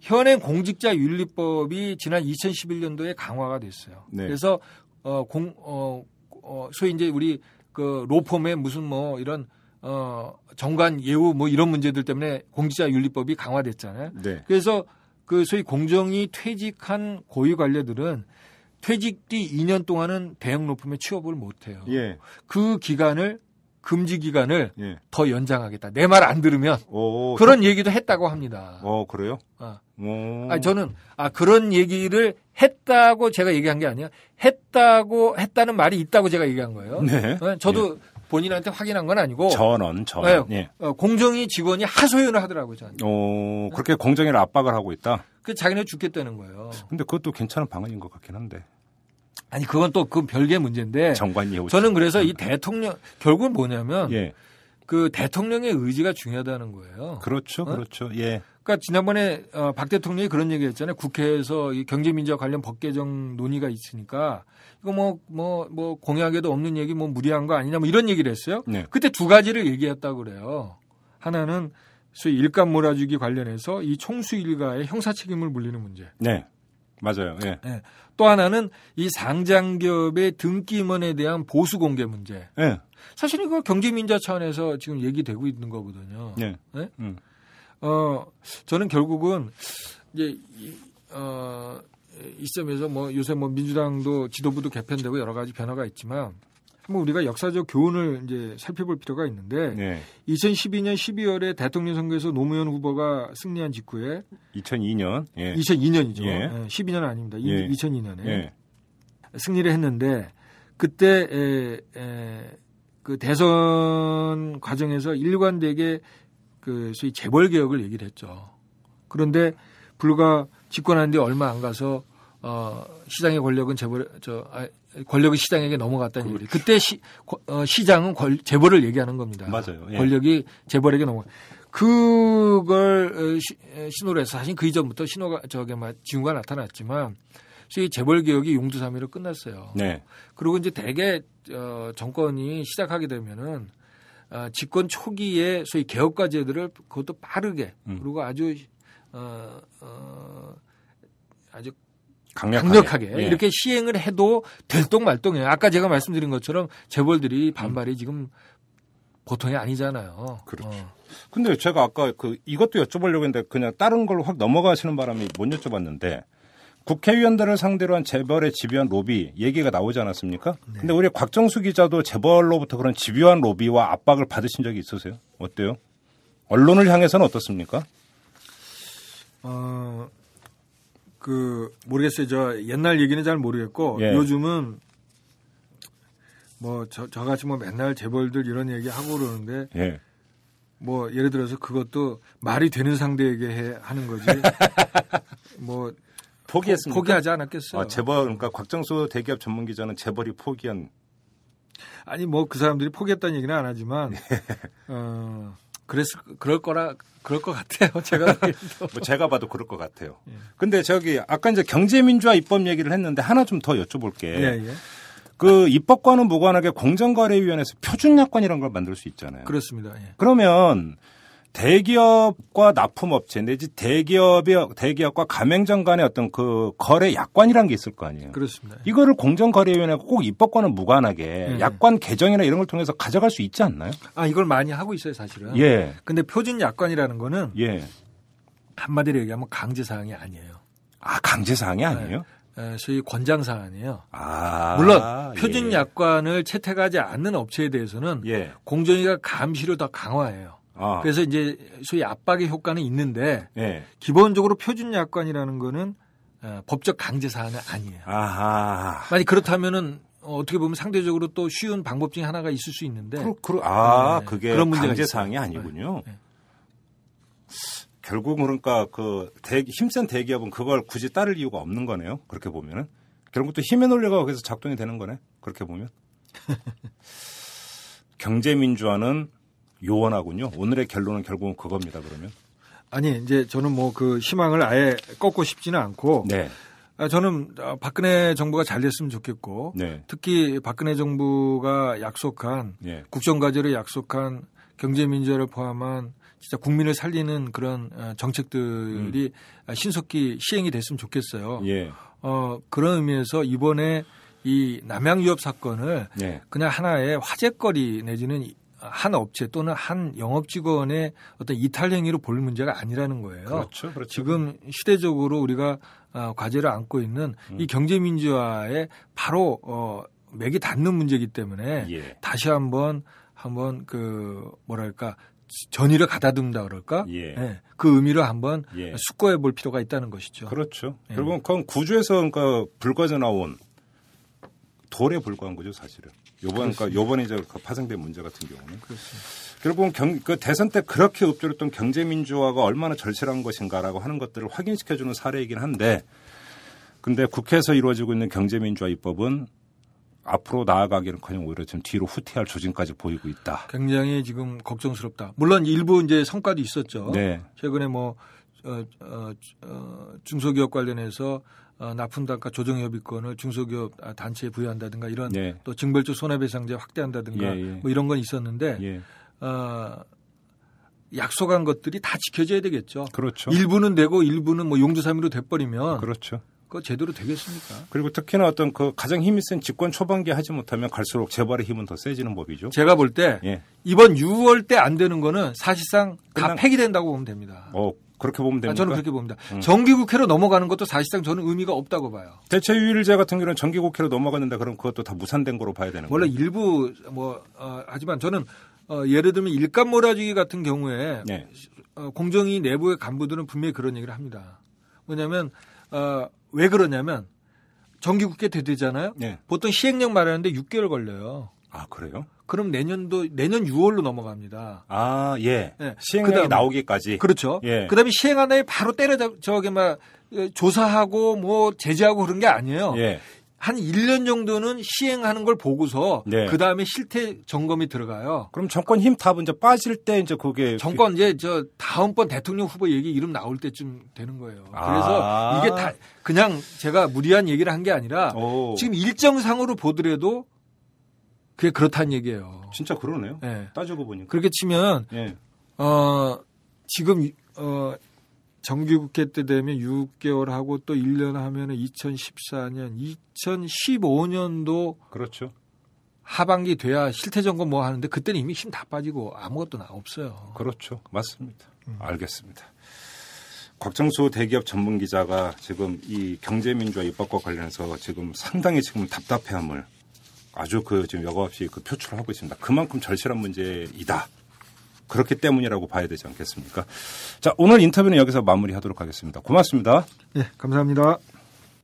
현행 공직자 윤리법이 지난 2011년도에 강화가 됐어요. 네. 그래서 어, 공, 어, 어, 소위 이제 우리 그 로펌의 무슨 뭐 이런 어, 정관 예우 뭐 이런 문제들 때문에 공직자 윤리법이 강화됐잖아요. 네. 그래서 그 소위 공정위 퇴직한 고위 관료들은 퇴직 뒤 2년 동안은 대형 로펌에 취업을 못 해요. 예. 그 기간을 금지 기간을 예. 더 연장하겠다. 내 말 안 들으면 오, 그런 저... 얘기도 했다고 합니다. 어 그래요? 아, 아 저는 아 그런 얘기를 했다고 제가 얘기한 게아니야 했다고 했다는 말이 있다고 제가 얘기한 거예요. 네. 네. 저도 예. 본인한테 확인한 건 아니고
전원 전원 네, 예.
어, 공정위 직원이 하소연을 하더라고요.
저한테. 오 그렇게 공정위를 압박을 하고 있다.
그 자기네 죽겠다는 거예요. 근데 그것도 괜찮은 방안인 것 같긴 한데. 아니 그건 또 그 별개 문제인데 정관이 저는 그래서 이 대통령 결국은 뭐냐면 예. 그 대통령의 의지가 중요하다는 거예요. 그렇죠, 어? 그렇죠. 예. 그러니까 지난번에 어, 박 대통령이 그런 얘기했잖아요. 국회에서 이 경제민주화 관련 법 개정 논의가 있으니까 이거 뭐뭐뭐 뭐, 뭐 공약에도 없는 얘기 뭐 무리한 거 아니냐 뭐 이런 얘기를 했어요. 네. 그때 두 가지를 얘기했다 고 그래요. 하나는 소위 일감 몰아주기 관련해서 이 총수 일가의 형사 책임을 물리는 문제.
네. 맞아요. 예.
예. 또 하나는 이 상장기업의 등기임원에 대한 보수 공개 문제. 예. 사실 이거 경제민자 차원에서 지금 얘기되고 있는 거거든요. 예. 예? 음. 어, 저는 결국은 이제 어, 이 시점에서 뭐 요새 뭐 민주당도 지도부도 개편되고 여러 가지 변화가 있지만 한번 우리가 역사적 교훈을 이제 살펴볼 필요가 있는데 네. 2012년 12월에 대통령 선거에서 노무현 후보가 승리한 직후에 2002년 예. 2002년이죠. 예. 12년 예, 아닙니다. 예. 2002년에 예. 승리를 했는데 그때 에, 에, 그 대선 과정에서 일관되게 그 소위 재벌 개혁을 얘기를 했죠. 그런데 불과 집권하는데 얼마 안 가서 어, 시장의 권력은 재벌 저 아, 권력이 시장에게 넘어갔다는 그렇죠. 얘기. 그때 시, 어, 시장은 권, 재벌을 얘기하는 겁니다. 맞아요. 예. 권력이 재벌에게 넘어. 그걸 어, 신호로 해서 사실 그 이전부터 신호가 저게 막 징후가 나타났지만 소위 재벌 개혁이 용두삼이로 끝났어요. 네. 그리고 이제 대개 어, 정권이 시작하게 되면은 어, 집권 초기에 소위 개혁 과제들을 그것도 빠르게 음. 그리고 아주 어, 어, 아주 강력하게, 강력하게 예. 이렇게 시행을 해도 될똥말똥이에요. 아까 제가 말씀드린 것처럼 재벌들이 반발이 음. 지금 보통이 아니잖아요. 그렇죠. 어. 근데 제가 아까 그 이것도 여쭤보려고 했는데 그냥 다른 걸로 확 넘어가시는 바람에
못 여쭤봤는데 국회의원들을 상대로 한 재벌의 집요한 로비 얘기가 나오지 않았습니까? 네. 근데 우리 곽정수 기자도 재벌로부터 그런 집요한 로비와 압박을 받으신 적이 있으세요? 어때요? 언론을 향해서는 어떻습니까?
어, 그 모르겠어요. 저 옛날 얘기는 잘 모르겠고 예. 요즘은 뭐 저 저같이 뭐 맨날 재벌들 이런 얘기 하고 그러는데 예. 뭐 예를 들어서 그것도 말이 되는 상대에게 해, 하는 거지.
뭐 포기했습니까? 포기하지 않았겠어요. 아, 재벌 그러니까 곽정수 대기업 전문 기자는 재벌이
포기한 아니 뭐 그 사람들이 포기했다는 얘기는 안 하지만 예. 어 그랬을 그럴 거라 그럴 것 같아요. 제가 뭐
제가 봐도 그럴 것 같아요. 예. 근데 저기 아까 이제 경제민주화 입법 얘기를 했는데 하나 좀 더 여쭤볼게. 예, 예. 그 입법과는 무관하게 공정거래위원회에서 표준약관이라는 걸 만들 수 있잖아요. 그렇습니다. 예. 그러면 대기업과 납품업체 내지 대기업의 대기업과 가맹점 간의 어떤 그 거래 약관이라는 게 있을 거 아니에요. 그렇습니다. 예. 이거를 공정거래위원회가 꼭 입법과는 무관하게 네. 약관 개정이나 이런 걸 통해서 가져갈 수 있지 않나요?
아 이걸 많이 하고 있어요 사실은. 예. 근데 표준 약관이라는 거는 예. 한마디로 얘기하면 강제 사항이 아니에요.
아 강제 사항이 아니에요?
네. 소위 권장 사항이에요.
아, 물론 표준
약관을 채택하지 않는 업체에 대해서는 예. 공정위가 감시를 더 강화해요. 아. 그래서 이제 소위 압박의 효과는 있는데 네. 기본적으로 표준 약관이라는 거는 어, 법적 강제 사안은 아니에요.
아하.
만약 그렇다면은 어떻게 보면 상대적으로 또 쉬운 방법 중에 하나가 있을 수 있는데. 그러, 그러, 아, 네. 그게 그런 문제가 강제
사항이 아니군요. 네. 결국 그러니까 그 대, 힘센 대기업은 그걸 굳이 따를 이유가 없는 거네요. 그렇게 보면은 결국 또 힘의 논리가 거기서 작동이 되는 거네. 그렇게 보면 경제 민주화는 요원하군요. 오늘의 결론은 결국은 그겁니다. 그러면
아니 이제 저는 뭐 그 희망을 아예 꺾고 싶지는 않고 네. 아, 저는 아, 박근혜 정부가 잘 됐으면 좋겠고 네. 특히 박근혜 정부가 약속한 네. 국정과제를 약속한 경제민주화를 포함한 진짜 국민을 살리는 그런 어, 정책들이 음. 아, 신속히 시행이 됐으면 좋겠어요. 예. 어, 그런 의미에서 이번에 이 남양 유업 사건을 예. 그냥 하나의 화제거리 내지는 한 업체 또는 한 영업 직원의 어떤 이탈 행위로 볼 문제가 아니라는 거예요. 그렇죠, 그렇죠. 지금 시대적으로 우리가 아, 과제를 안고 있는 음. 이 경제 민주화에 바로 어, 맥이 닿는 문제이기 때문에 예. 다시 한번 한번 그 뭐랄까 전의를 가다듬다 그럴까? 예. 예. 그 의미를 한번 예. 숙고해 볼 필요가 있다는 것이죠. 그렇죠. 예. 결국은
그건 구조에서 그러니까 불거져 나온 돌에 불과한 거죠, 사실은. 요번 그 요번에 저 파생된 문제 같은 경우는 그렇습니다. 결국은 경, 그 대선 때 그렇게 읍조렸던 경제 민주화가 얼마나 절실한 것인가라고 하는 것들을 확인시켜주는 사례이긴 한데 근데 국회에서 이루어지고 있는 경제 민주화 입법은 앞으로 나아가기는커녕 오히려 지금 뒤로 후퇴할 조짐까지 보이고 있다.
굉장히 지금 걱정스럽다. 물론 일부 이제 성과도 있었죠. 네. 최근에 뭐 어, 어, 어, 중소기업 관련해서 어, 납품단가 조정협의권을 중소기업 아, 단체에 부여한다든가 이런 네. 또 징벌적 손해배상제 확대한다든가 예, 예. 뭐 이런 건 있었는데 예. 어, 약속한 것들이 다 지켜져야 되겠죠. 그렇죠. 일부는 되고 일부는 뭐용두사이로 돼버리면 그렇죠. 그 제대로 되겠습니까? 그리고 특히나 어떤 그 가장 힘이 센 집권 초반기에
하지 못하면 갈수록 재발의 힘은 더 세지는 법이죠. 제가 볼때 예. 이번 6월 때 안 되는
거는 사실상 다 폐기된다고 보면 됩니다.
어, 그렇게 보면
됩니다. 아, 저는 그렇게 봅니다. 음. 정기국회로 넘어가는 것도 사실상 저는 의미가 없다고 봐요.
대체유일제 같은 경우는 정기국회로 넘어갔는데 그럼 그것도 다 무산된 거로 봐야 되는 거예요.
원래 일부 뭐 어, 하지만 저는 어, 예를 들면 일감 몰아주기 같은 경우에 네. 어, 공정위 내부의 간부들은 분명히 그런 얘기를 합니다. 왜냐면 어, 왜 그러냐면 정기국회 대되잖아요. 네. 보통 시행령 말하는데 6개월 걸려요. 아 그래요? 그럼 내년도 내년 6월로 넘어갑니다. 아
예. 예. 시행령이 나오기까지. 그렇죠. 예.
그다음에 시행안에 바로 때려 저기 막 어, 조사하고 뭐 제재하고 그런 게 아니에요. 예. 한 1년 정도는 시행하는 걸 보고서 네. 그 다음에 실태 점검이 들어가요. 그럼 정권 힘탑 이제 빠질 때 이제 그게 정권 이제 저 다음번 대통령 후보 얘기 이름 나올 때쯤 되는 거예요. 아. 그래서 아~ 이게 다 그냥 제가 무리한 얘기를 한 게 아니라 오. 지금 일정상으로 보더라도 그게 그렇다는 얘기예요. 진짜 그러네요. 네. 따지고 보니까. 그렇게 치면 네. 어 지금 어 정기국회 때 되면 6개월 하고 또 1년 하면은 2014년, 2015년도 그렇죠. 하반기 돼야 실태 점검 뭐 하는데 그때는 이미 힘 다 빠지고 아무것도 나 없어요. 그렇죠.
맞습니다. 음. 알겠습니다. 곽정수 대기업 전문 기자가 지금 이 경제민주화 입법과 관련해서 지금 상당히 지금 답답해함을 아주 그 지금 여과 없이 그 표출을 하고 있습니다. 그만큼 절실한 문제이다. 그렇기 때문이라고 봐야 되지 않겠습니까? 자, 오늘 인터뷰는 여기서 마무리하도록 하겠습니다. 고맙습니다.
예, 네, 감사합니다.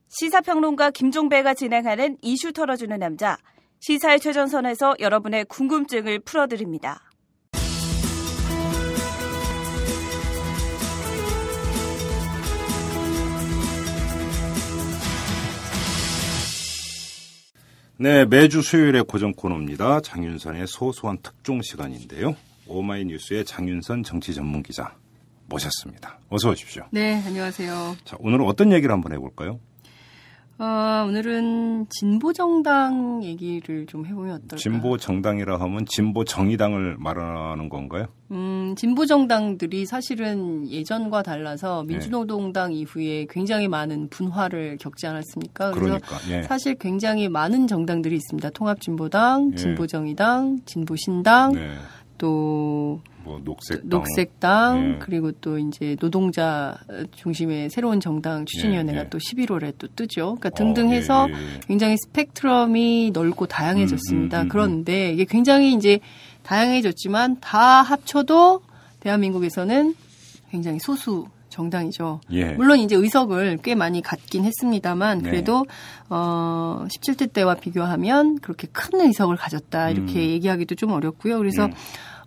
시사평론가 김종배가 진행하는 이슈 털어주는 남자. 시사의 최전선에서 여러분의 궁금증을 풀어드립니다.
네, 매주 수요일에 고정 코너입니다. 장윤선의 소소한 특종 시간인데요. 오마이뉴스의 장윤선 정치 전문 기자 모셨습니다. 어서 오십시오.
네, 안녕하세요. 자,
오늘은 어떤 얘기를 한번 해볼까요?
아, 오늘은 진보 정당 얘기를 좀 해보면
어떨까요? 진보 정당이라 하면 진보 정의당을 말하는 건가요?
음, 진보 정당들이 사실은 예전과 달라서 예. 민주노동당 예. 이후에 굉장히 많은 분화를 겪지 않았습니까? 그래서 그러니까, 예. 사실 굉장히 많은 정당들이 있습니다. 통합진보당, 예. 진보정의당, 진보신당, 네. 또
뭐 녹색당, 녹색당
예. 그리고 또 이제 노동자 중심의 새로운 정당 추진위원회가 예, 예. 또 11월에 또 뜨죠. 그러니까 어, 등등해서 어, 굉장히 스펙트럼이 넓고 다양해졌습니다. 음 음, 음, 음, 음, 그런데 이게 굉장히 이제 다양해졌지만 다 합쳐도 대한민국에서는 굉장히 소수 정당이죠. 예. 물론 이제 의석을 꽤 많이 갖긴 했습니다만 네. 그래도 네. 어 17대 때와 비교하면 그렇게 큰 의석을 가졌다 이렇게 음. 얘기하기도 좀 어렵고요. 그래서 음.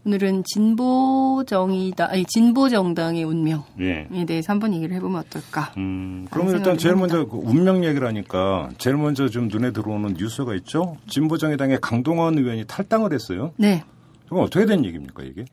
오늘은 진보 정의다, 아니 진보 정당의 운명에 예. 대해서 한 번 얘기를 해보면 어떨까?
음, 그면 일단 제일 먼저 그 운명 얘기를 하니까 제일 먼저 좀 눈에 들어오는 뉴스가 있죠. 진보 정의당의 강동원 의원이 탈당을 했어요. 네. 그럼 어떻게 된 얘기입니까 이게?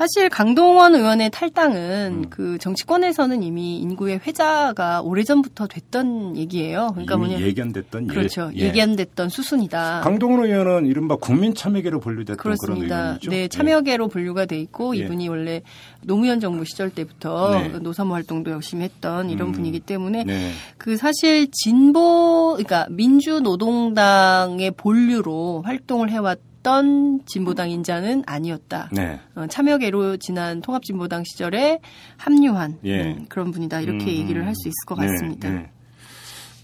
사실 강동원 의원의 탈당은 음. 그 정치권에서는 이미 인구의 회자가 오래전부터 됐던 얘기예요. 그러니까 뭐냐
예견됐던 예, 그렇죠. 예.
견됐던 수순이다.
강동원 의원은 이른바 국민 참여계로 분류됐던 그렇습니다. 그런 의원이죠.
네, 예. 참여계로 분류가 돼 있고 예. 이분이 원래 노무현 정부 시절 때부터 네. 그 노사모 활동도 열심히 했던 이런 음. 분이기 때문에 네. 그 사실 진보 그러니까 민주노동당의 본류로 활동을 해왔던 있던 진보당 인자는 아니었다. 네. 어, 참여계로 지난 통합진보당 시절에 합류한 예. 음, 그런 분이다 이렇게 음, 음, 음. 얘기를 할 수 있을 것 같습니다.
네, 네.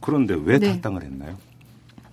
그런데 왜 네. 탈당을 했나요?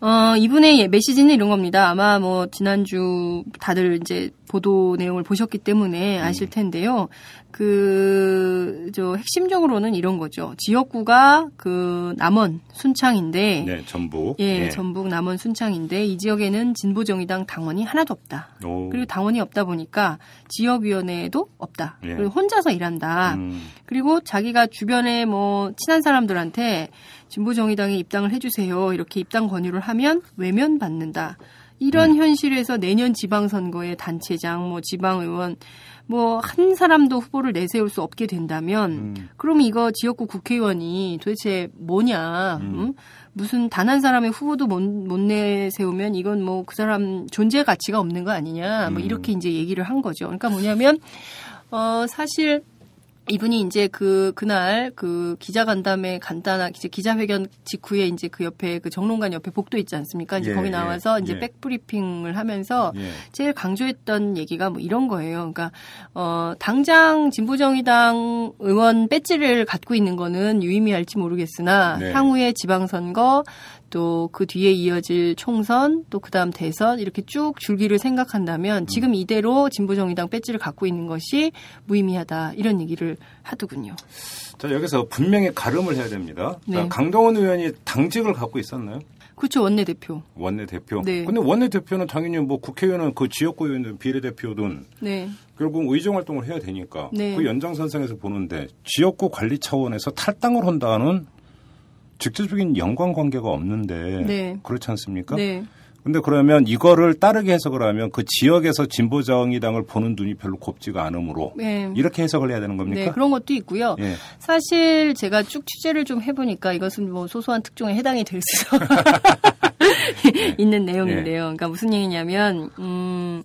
어, 이분의 예, 메시지는 이런 겁니다. 아마 뭐 지난주 다들 이제 보도 내용을 보셨기 때문에 음. 아실 텐데요. 그, 저, 핵심적으로는 이런 거죠. 지역구가 그, 남원, 순창인데.
네, 전북.
예, 예. 전북, 남원, 순창인데, 이 지역에는 진보정의당 당원이 하나도 없다. 오. 그리고 당원이 없다 보니까 지역위원회도 없다. 예. 그리고 혼자서 일한다. 음. 그리고 자기가 주변에 뭐, 친한 사람들한테 진보정의당에 입당을 해주세요. 이렇게 입당 권유를 하면 외면받는다. 이런 음. 현실에서 내년 지방선거에 단체장, 뭐 지방의원, 뭐 한 사람도 후보를 내세울 수 없게 된다면, 음. 그럼 이거 지역구 국회의원이 도대체 뭐냐? 음. 음? 무슨 단 한 사람의 후보도 못, 못 내세우면 이건 뭐 그 사람 존재 가치가 없는 거 아니냐? 뭐 음. 이렇게 이제 얘기를 한 거죠. 그러니까 뭐냐면 어 사실 이분이 이제 그 그날 그 기자 간담회 간단한 이제 기자회견 직후에 이제 그 옆에 그 정론관 옆에 복도 있지 않습니까? 이제 예, 거기 예, 나와서 예, 이제 예. 백브리핑을 하면서 예. 제일 강조했던 얘기가 뭐 이런 거예요. 그러니까 어 당장 진보정의당 의원 배지를 갖고 있는 거는 유의미할지 모르겠으나 네. 향후에 지방선거 또그 뒤에 이어질 총선 또 그다음 대선 이렇게 쭉 줄기를 생각한다면 음. 지금 이대로 진보정의당 배지를 갖고 있는 것이 무의미하다 이런 얘기를 하더군요.
자 여기서 분명히 가름을 해야 됩니다. 네. 강동원 의원이 당직을 갖고 있었나요?
그렇죠 원내 대표.
원내 대표. 네. 근데 원내 대표는 당연히 뭐 국회의원은 그 지역구 의원은 비례대표든 네. 결국 의정 활동을 해야 되니까 네. 그 연장선상에서 보는데 지역구 관리 차원에서 탈당을 한다는 직접적인 연관 관계가 없는데 네. 그렇지 않습니까? 네. 근데 그러면 이거를 따르게 해석을 하면 그 지역에서 진보 정의당을 보는 눈이 별로 곱지가 않으므로 네. 이렇게 해석을 해야 되는 겁니까? 네, 그런
것도 있고요. 네. 사실 제가 쭉 취재를 좀 해보니까 이것은 뭐 소소한 특종에 해당이 될수 예. 있는 내용인데요. 그러니까 무슨 얘기냐면 음,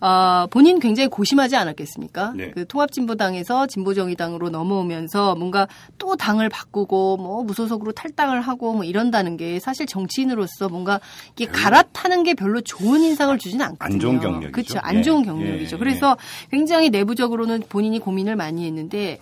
어, 본인 굉장히 고심하지 않았겠습니까? 네. 그 통합진보당에서 진보정의당으로 넘어오면서 뭔가 또 당을 바꾸고 뭐 무소속으로 탈당을 하고 뭐 이런다는 게 사실 정치인으로서 뭔가 이게 네. 갈아타는 게 별로 좋은 인상을 주진 않거든요. 안 좋은 경력이죠. 그렇죠. 안 좋은 예. 경력이죠. 예. 그래서 굉장히 내부적으로는 본인이 고민을 많이 했는데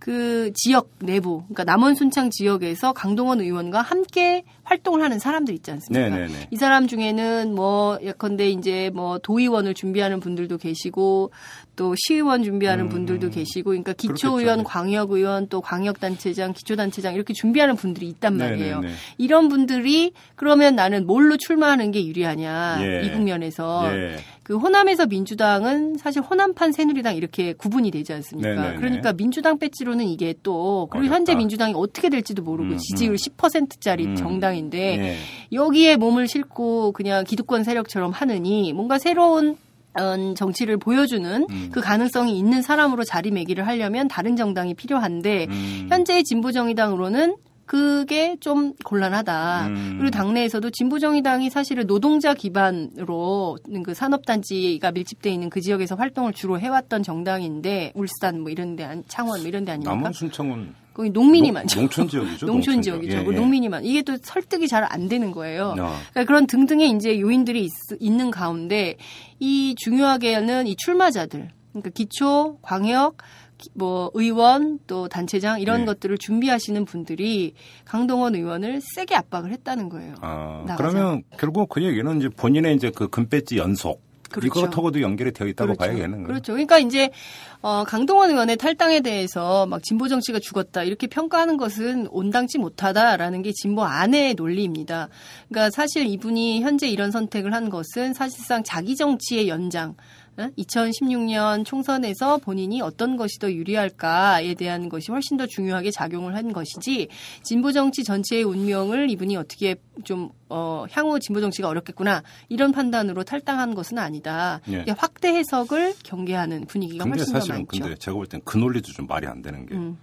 그 지역 내부, 그러니까 남원 순창 지역에서 강동원 의원과 함께 활동을 하는 사람들 있지 않습니까? 네네네. 네, 네. 이 사람 중에는 뭐 예컨대 이제 뭐 도의원을 준비하는 분들도 계시고 또 시의원 준비하는 음, 분들도 음. 계시고 그러니까 기초의원, 네. 광역의원, 또 광역단체장, 기초단체장 이렇게 준비하는 분들이 있단 말이에요. 네네네. 이런 분들이 그러면 나는 뭘로 출마하는 게 유리하냐 예. 이 국면에서 예. 그 호남에서 민주당은 사실 호남판 새누리당 이렇게 구분이 되지 않습니까? 네네네. 그러니까 민주당 배지로는 이게 또 그리고 어렵다. 현재 민주당이 어떻게 될지도 모르고 음, 음. 지지율 음. 10%짜리 음. 정당인데 네. 여기에 몸을 싣고 그냥 기득권 세력처럼 하느니 뭔가 새로운 어, 정치를 보여주는 음. 그 가능성이 있는 사람으로 자리매기를 하려면 다른 정당이 필요한데 음. 현재의 진보정의당으로는 그게 좀 곤란하다. 음. 그리고 당내에서도 진보정의당이 사실은 노동자 기반으로 그 산업단지가 밀집돼 있는 그 지역에서 활동을 주로 해왔던 정당인데 울산 뭐 이런데 창원 뭐 이런데 아닙니까? 남원
순창은
거기 농민이 많죠. 농촌 지역이죠. 농촌, 지역이죠. 예, 예. 농민이 많. 이게 또 설득이 잘 안 되는 거예요. 아. 그러니까 그런 등등의 이제 요인들이 있, 있는 가운데 이 중요하게는 이 출마자들, 그러니까 기초, 광역, 뭐 의원 또 단체장 이런 네. 것들을 준비하시는 분들이 강동원 의원을 세게 압박을 했다는 거예요.
아, 그러면 결국 그 얘기는 이제 본인의 이제 그 금배지 연속 그렇죠. 이것하고도 연결이 되어 있다고 그렇죠. 봐야되는 거예요.
그렇죠. 그러니까 이제 어, 강동원 의원의 탈당에 대해서 막 진보 정치가 죽었다 이렇게 평가하는 것은 온당치 못하다라는 게 진보 안의 논리입니다. 그러니까 사실 이분이 현재 이런 선택을 한 것은 사실상 자기 정치의 연장. 2016년 총선에서 본인이 어떤 것이 더 유리할까에 대한 것이 훨씬 더 중요하게 작용을 한 것이지 진보 정치 전체의 운명을 이분이 어떻게 좀 어, 향후 진보 정치가 어렵겠구나 이런 판단으로 탈당한 것은 아니다. 예. 확대 해석을 경계하는 분위기가 훨씬 더 많죠. 근데
제가 볼 땐 그 논리도 좀 말이 안 되는 게. 음.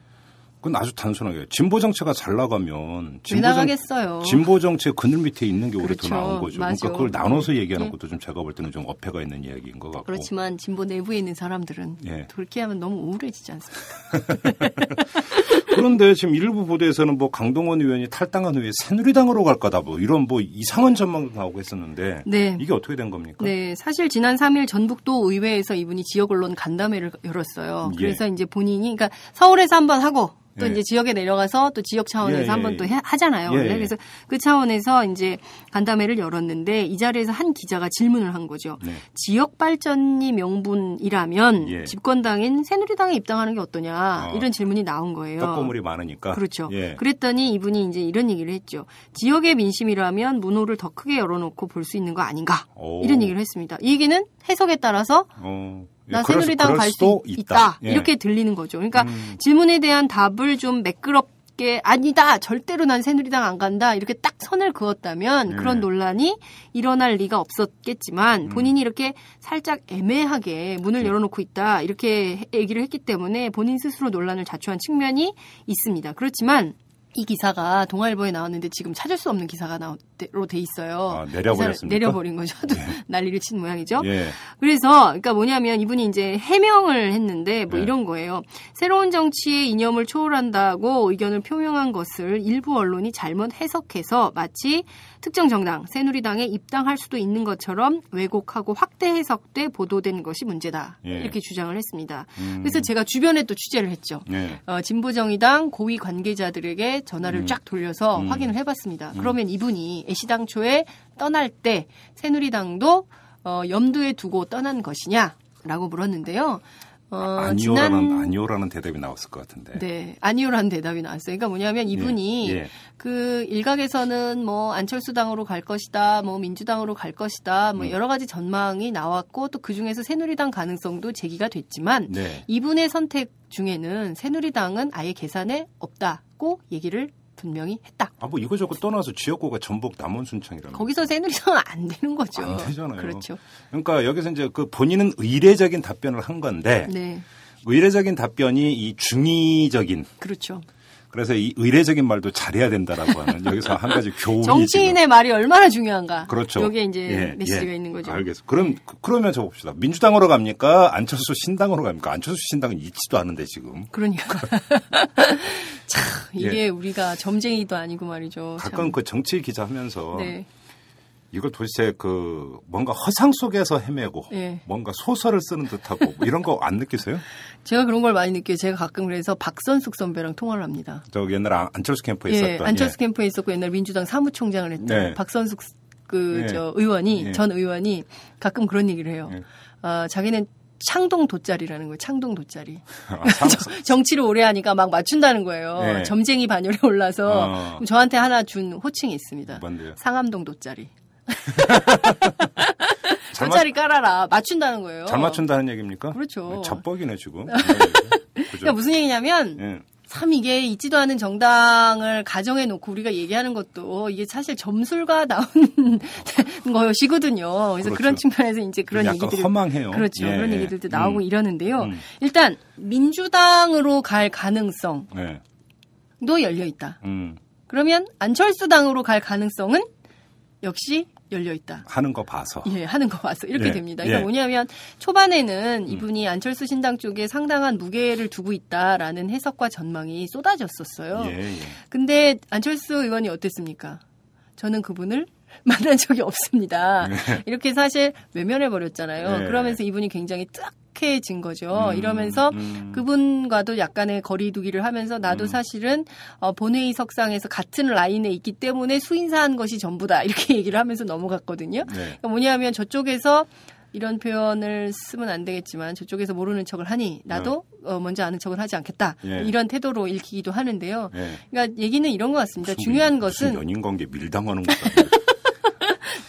그건 아주 단순하게 진보 정체가 잘 나가면 진보 나가겠어요. 진보 정체 그늘 밑에 있는 게오히 그렇죠. 더 나온 거죠. 그러니까 맞아. 그러니까 그걸 나눠서 얘기하는 네. 것도 좀 제가 볼 때는 좀 어폐가 있는 이야기인 것 같고. 그렇지만
진보 내부에 있는 사람들은 예. 그렇게 하면 너무 우울해지지 않습니까?
그런데 지금 일부 보도에서는 뭐 강동원 의원이 탈당한 후에 새누리당으로 갈 거다 뭐 이런 뭐 이상한 전망도 나오고 했었는데 네. 이게 어떻게 된 겁니까?
네, 사실 지난 3일 전북도 의회에서 이분이 지역 언론 간담회를 열었어요. 음, 예. 그래서 이제 본인이 그러니까 서울에서 한번 하고 또 예. 이제 지역에 내려가서 또 지역 차원에서 예, 예 한번 또 예. 하잖아요. 예, 원래. 그래서 그 차원에서 이제 간담회를 열었는데 이 자리에서 한 기자가 질문을 한 거죠. 네. 지역 발전이 명분이라면 집권당인 새누리당에 입당하는 게 어떠냐 어, 이런 질문이 나온 거예요. 떡고물이 많으니까. 그렇죠. 그랬더니 이분이 이제 이런 얘기를 했죠. 지역의 민심이라면 문호를 더 크게 열어놓고 볼 수 있는 거 아닌가 오. 이런 얘기를 했습니다. 이 얘기는 해석에 따라서 오. 어. 나 예, 새누리당 갈 수 있다. 있다. 예. 이렇게 들리는 거죠. 그러니까 음. 질문에 대한 답을 좀 매끄럽게 아니다. 절대로 난 새누리당 안 간다. 이렇게 딱 선을 그었다면 예. 그런 논란이 일어날 리가 없었겠지만 음. 본인이 이렇게 살짝 애매하게 문을 그 열어놓고 있다. 이렇게 얘기를 했기 때문에 본인 스스로 논란을 자초한 측면이 있습니다. 그렇지만 이 기사가 동아일보에 나왔는데 지금 찾을 수 없는 기사가 나왔 로돼 있어요. 아,
내려버렸습니까? 내려버린
거죠. 예. 난리를 친 모양이죠. 예. 그래서 그러니까 뭐냐면 이분이 이제 해명을 했는데 뭐 예. 이런 거예요. 새로운 정치의 이념을 초월한다고 의견을 표명한 것을 일부 언론이 잘못 해석해서 마치 특정 정당 새누리당에 입당할 수도 있는 것처럼 왜곡하고 확대 해석돼 보도된 것이 문제다 예. 이렇게 주장을 했습니다. 음. 그래서 제가 주변에 또 취재를 했죠. 예. 어, 진보정의당 고위 관계자들에게 전화를 음. 쫙 돌려서 음. 확인을 해봤습니다. 음. 그러면 이분이 애시당초에 떠날 때 새누리당도 어, 염두에 두고 떠난 것이냐라고 물었는데요. 어, 아니요라는 지난...
아니오라는 대답이 나왔을 것 같은데.
네, 아니오라는 대답이 나왔어요. 그러니까 뭐냐면 이분이 예, 예. 그 일각에서는 뭐 안철수 당으로 갈 것이다, 뭐 민주당으로 갈 것이다, 뭐 음. 여러 가지 전망이 나왔고 또 그 중에서 새누리당 가능성도 제기가 됐지만 네. 이분의 선택 중에는 새누리당은 아예 계산에 없다고 얘기를 분명히 했다.
아, 뭐 이거저거 떠나서 지역구가 전북 남원순창이라는.
거기서 새누리당은 안 되는 거죠. 안 되잖아요.
그렇죠. 그러니까 여기서 이제 그 본인은 의례적인 답변을 한 건데. 네. 의례적인 답변이 이 중의적인. 그렇죠. 그래서 이 의례적인 말도 잘해야 된다라고 하는 여기서 한 가지 교훈이 정치인의
지금. 말이 얼마나 중요한가. 그렇죠. 여기에 이제 예, 메시지가 예. 있는 거죠. 알겠습니다.
그럼 네. 그, 그러면 저 봅시다. 민주당으로 갑니까? 안철수 신당으로 갑니까? 안철수 신당은 있지도 않은데 지금. 그러니까. 참 이게
예. 우리가 점쟁이도 아니고 말이죠. 가끔 참. 그
정치 기자 하면서 네. 이걸 도대체 그 뭔가 허상 속에서 헤매고 예. 뭔가 소설을 쓰는 듯하고 뭐 이런 거 안 느끼세요?
제가 그런 걸 많이 느껴요. 제가 가끔 그래서 박선숙 선배랑 통화를 합니다.
저 옛날 에 아, 안철수 캠프에 예, 있었던 안철수
예. 캠프에 있었고 옛날 민주당 사무총장을 했던 네. 박선숙 그저 네. 예. 의원이 네. 전 의원이 가끔 그런 얘기를 해요. 네. 아, 자기는 창동 돗자리라는 거예요. 창동 돗자리. 아, 정치를 오래 하니까 막 맞춘다는 거예요. 네. 점쟁이 반열에 올라서 어. 저한테 하나 준 호칭이 있습니다. 뭔데요? 상암동 돗자리. 잠자리 깔아라. 맞춘다는 거예요. 잘 맞춘다는
얘기입니까? 그렇죠. 잡뻑이네 지금.
그러니까 무슨 얘기냐면 예. 참 이게 있지도 않은 정당을 가정해 놓고 우리가 얘기하는 것도 이게 사실 점술과 나온 것이거든요. 그래서 그렇죠. 그런 측면에서 이제 그런 얘기들이 허망해요. 그렇죠. 예. 그런 예. 얘기들도 나오고 음. 이러는데요. 음. 일단 민주당으로 갈 가능성도 예. 열려 있다. 음. 그러면 안철수당으로 갈 가능성은 역시 열려 있다.
하는 거 봐서.
예, 하는 거 봐서 이렇게 예, 됩니다. 이게 예. 그러니까 뭐냐면 초반에는 음. 이분이 안철수 신당 쪽에 상당한 무게를 두고 있다라는 해석과 전망이 쏟아졌었어요. 예, 예. 근데 안철수 의원이 어땠습니까? 저는 그분을 만난 적이 없습니다. 네. 이렇게 사실 외면해 버렸잖아요. 네. 그러면서 이분이 굉장히 딱 익숙해진 거죠. 음, 이러면서 음. 그분과도 약간의 거리두기를 하면서 나도 음. 사실은 어, 본회의 석상에서 같은 라인에 있기 때문에 수인사한 것이 전부다 이렇게 얘기를 하면서 넘어갔거든요. 네. 그러니까 뭐냐면 저쪽에서 이런 표현을 쓰면 안 되겠지만 저쪽에서 모르는 척을 하니 나도 네. 어, 먼저 아는 척을 하지 않겠다 네. 이런 태도로 읽히기도 하는데요. 네. 그러니까 얘기는 이런 것 같습니다. 중요한 것은 연인
관계 밀당하는 것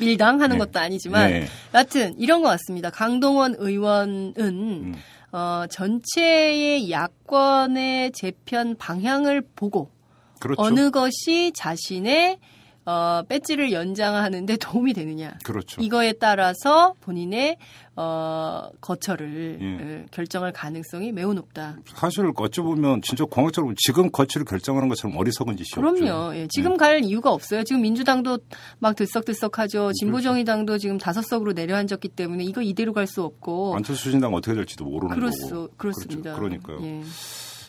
밀당하는 네. 것도 아니지만 네. 여하튼 이런 것 같습니다. 강동원 의원은 음. 어, 전체의 야권의 재편 방향을 보고 그렇죠. 어느 것이 자신의 어, 배지를 연장하는데 도움이 되느냐. 그렇죠. 이거에 따라서 본인의 어, 거처를 예. 예 결정할 가능성이 매우 높다.
사실 어찌보면 진짜 공학처럼 지금 거처를 결정하는 것처럼 어리석은 짓이죠.
그럼요. 예. 지금 예. 갈 이유가 없어요. 지금 민주당도 막 들썩들썩하죠. 그렇죠. 진보정의당도 그렇죠. 지금 다섯 석으로 내려앉았기 때문에 이거 이대로 갈 수 없고. 안철수
신당 어떻게 될지도 모르는 그렇소, 거고. 그렇습니다. 그렇죠. 그러니까요. 예.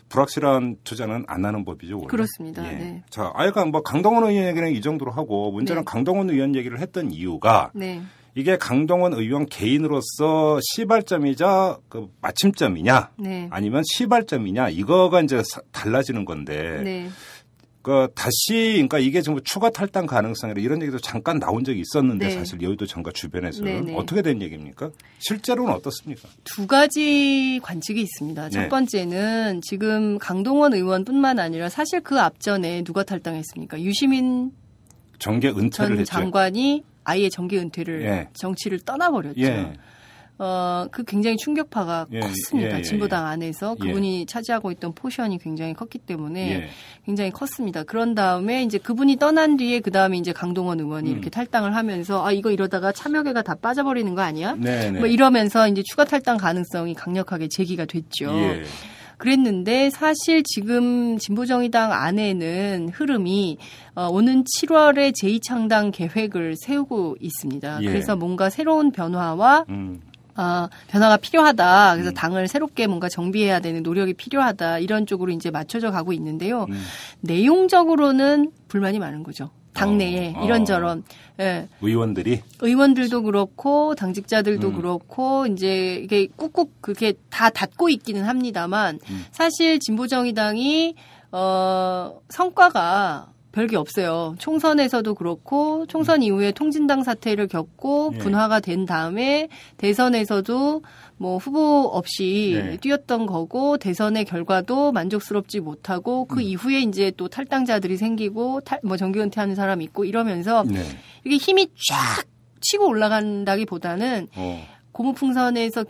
불확실한 투자는 안 하는 법이죠. 원래. 그렇습니다. 예. 네. 자, 아까 뭐 강동원 의원 얘기는 이 정도로 하고 문제는 네. 강동원 의원 얘기를 했던 이유가 네. 이게 강동원 의원 개인으로서 시발점이자 그 마침점이냐 네. 아니면 시발점이냐 이거가 이제 달라지는 건데 네. 그러니까 다시 그러니까 이게 정말 추가 탈당 가능성이라 이런 얘기도 잠깐 나온 적이 있었는데 네. 사실 여의도 정가 주변에서는 네네. 네. 어떻게 된 얘기입니까? 실제로는 어떻습니까?
두 가지 관측이 있습니다. 네. 첫 번째는 지금 강동원 의원뿐만 아니라 사실 그 앞전에 누가 탈당했습니까? 유시민
정계 은퇴를 전 장관이
아예 정계 은퇴를 예. 정치를 떠나버렸죠. 예. 어, 그 굉장히 충격파가 예, 예 컸습니다. 예, 예, 진보당 안에서 예. 그분이 차지하고 있던 포션이 굉장히 컸기 때문에 예. 굉장히 컸습니다. 그런 다음에 이제 그분이 떠난 뒤에 그 다음에 이제 강동원 의원이 음. 이렇게 탈당을 하면서 아 이거 이러다가 참여계가 다 빠져버리는 거 아니야? 네, 네. 뭐 이러면서 이제 추가 탈당 가능성이 강력하게 제기가 됐죠. 그랬는데 사실 지금 진보정의당 안에는 흐름이 어, 오는 7월에 제2창당 계획을 세우고 있습니다. 예. 그래서 뭔가 새로운 변화와 음. 아, 변화가 필요하다. 그래서 음. 당을 새롭게 뭔가 정비해야 되는 노력이 필요하다. 이런 쪽으로 이제 맞춰져 가고 있는데요. 음. 내용적으로는 불만이 많은 거죠. 당내에 어. 어, 이런저런 예.
의원들이
의원들도 그렇고 당직자들도 음. 그렇고 이제 이게 꾹꾹 그게 다 닫고 있기는 합니다만 음. 사실 진보정의당이 어 성과가 별게 없어요. 총선에서도 그렇고 총선 이후에 통진당 사태를 겪고 예. 분화가 된 다음에 대선에서도 뭐 후보 없이 네. 뛰었던 거고 대선의 결과도 만족스럽지 못하고 그 음. 이후에 이제 또 탈당자들이 생기고 탈, 뭐 정기 은퇴하는 사람 있고 이러면서 네. 이게 힘이 쫙 치고 올라간다기보다는 어. 고무풍선에서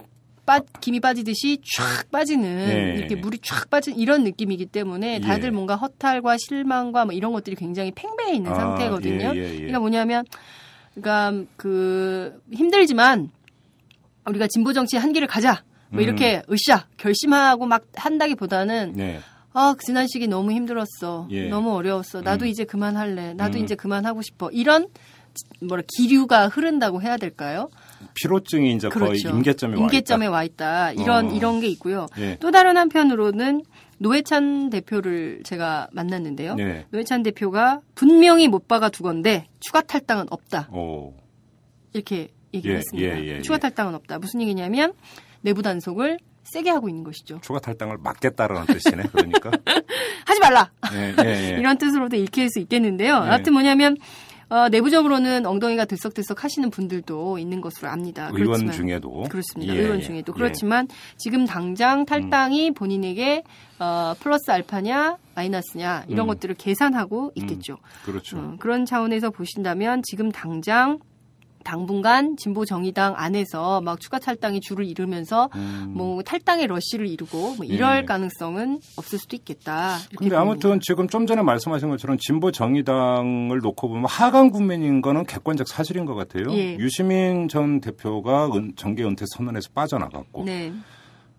빠, 김이 빠지듯이 쫙 빠지는 예. 이렇게 물이 쫙 빠진 이런 느낌이기 때문에 예. 다들 예. 뭔가 허탈과 실망과 뭐 이런 것들이 굉장히 팽배해 있는 아, 상태거든요. 예, 예, 예. 그러니까 뭐냐면 그러니까 그 힘들지만 우리가 진보 정치 한 길을 가자. 뭐 이렇게 음. 으쌰 결심하고 막 한다기보다는 네. 아, 지난 시기 너무 힘들었어. 너무 어려웠어. 나도 음. 이제 그만할래. 나도 음. 이제 그만하고 싶어. 이런 뭐라 기류가 흐른다고 해야 될까요?
피로증이 이제 그렇죠. 거의 임계점에, 임계점에
와 있다. 이런 어. 이런 게 있고요. 예. 또 다른 한편으로는 노회찬 대표를 제가 만났는데요. 예. 노회찬 대표가 분명히 못 박아 두건데 추가 탈당은 없다. 오. 이렇게 얘기했습니다. 예, 예, 예, 추가 예. 탈당은 없다. 무슨 얘기냐면 내부 단속을 세게 하고 있는 것이죠.
추가 탈당을 막겠다라는 뜻이네. 그러니까
하지 말라.
이런
뜻으로도 읽힐 수 있겠는데요. 하여튼 뭐냐면 어, 내부적으로는 엉덩이가 들썩들썩 하시는 분들도 있는 것으로 압니다. 의원 그렇지만, 중에도 그렇습니다. 예, 의원 예. 중에도 예. 그렇지만 지금 당장 탈당이 음. 본인에게 어, 플러스 알파냐 마이너스냐 이런 음. 것들을 계산하고 음. 있겠죠. 그렇죠. 음. 그렇죠. 그런 차원에서 보신다면 지금 당장 당분간 진보 정의당 안에서 막 추가 탈당이 줄을 이루면서 음. 뭐 탈당의 러쉬를 이루고 뭐 이럴 예. 가능성은 없을 수도 있겠다. 근데 아무튼
봅 지금 좀 전에 말씀하신 것처럼 진보 정의당을 놓고 보면 하강 국민인 거는 객관적 사실인 것 같아요. 예. 유시민 전 대표가 은, 정계 은퇴 선언에서 빠져나갔고 네.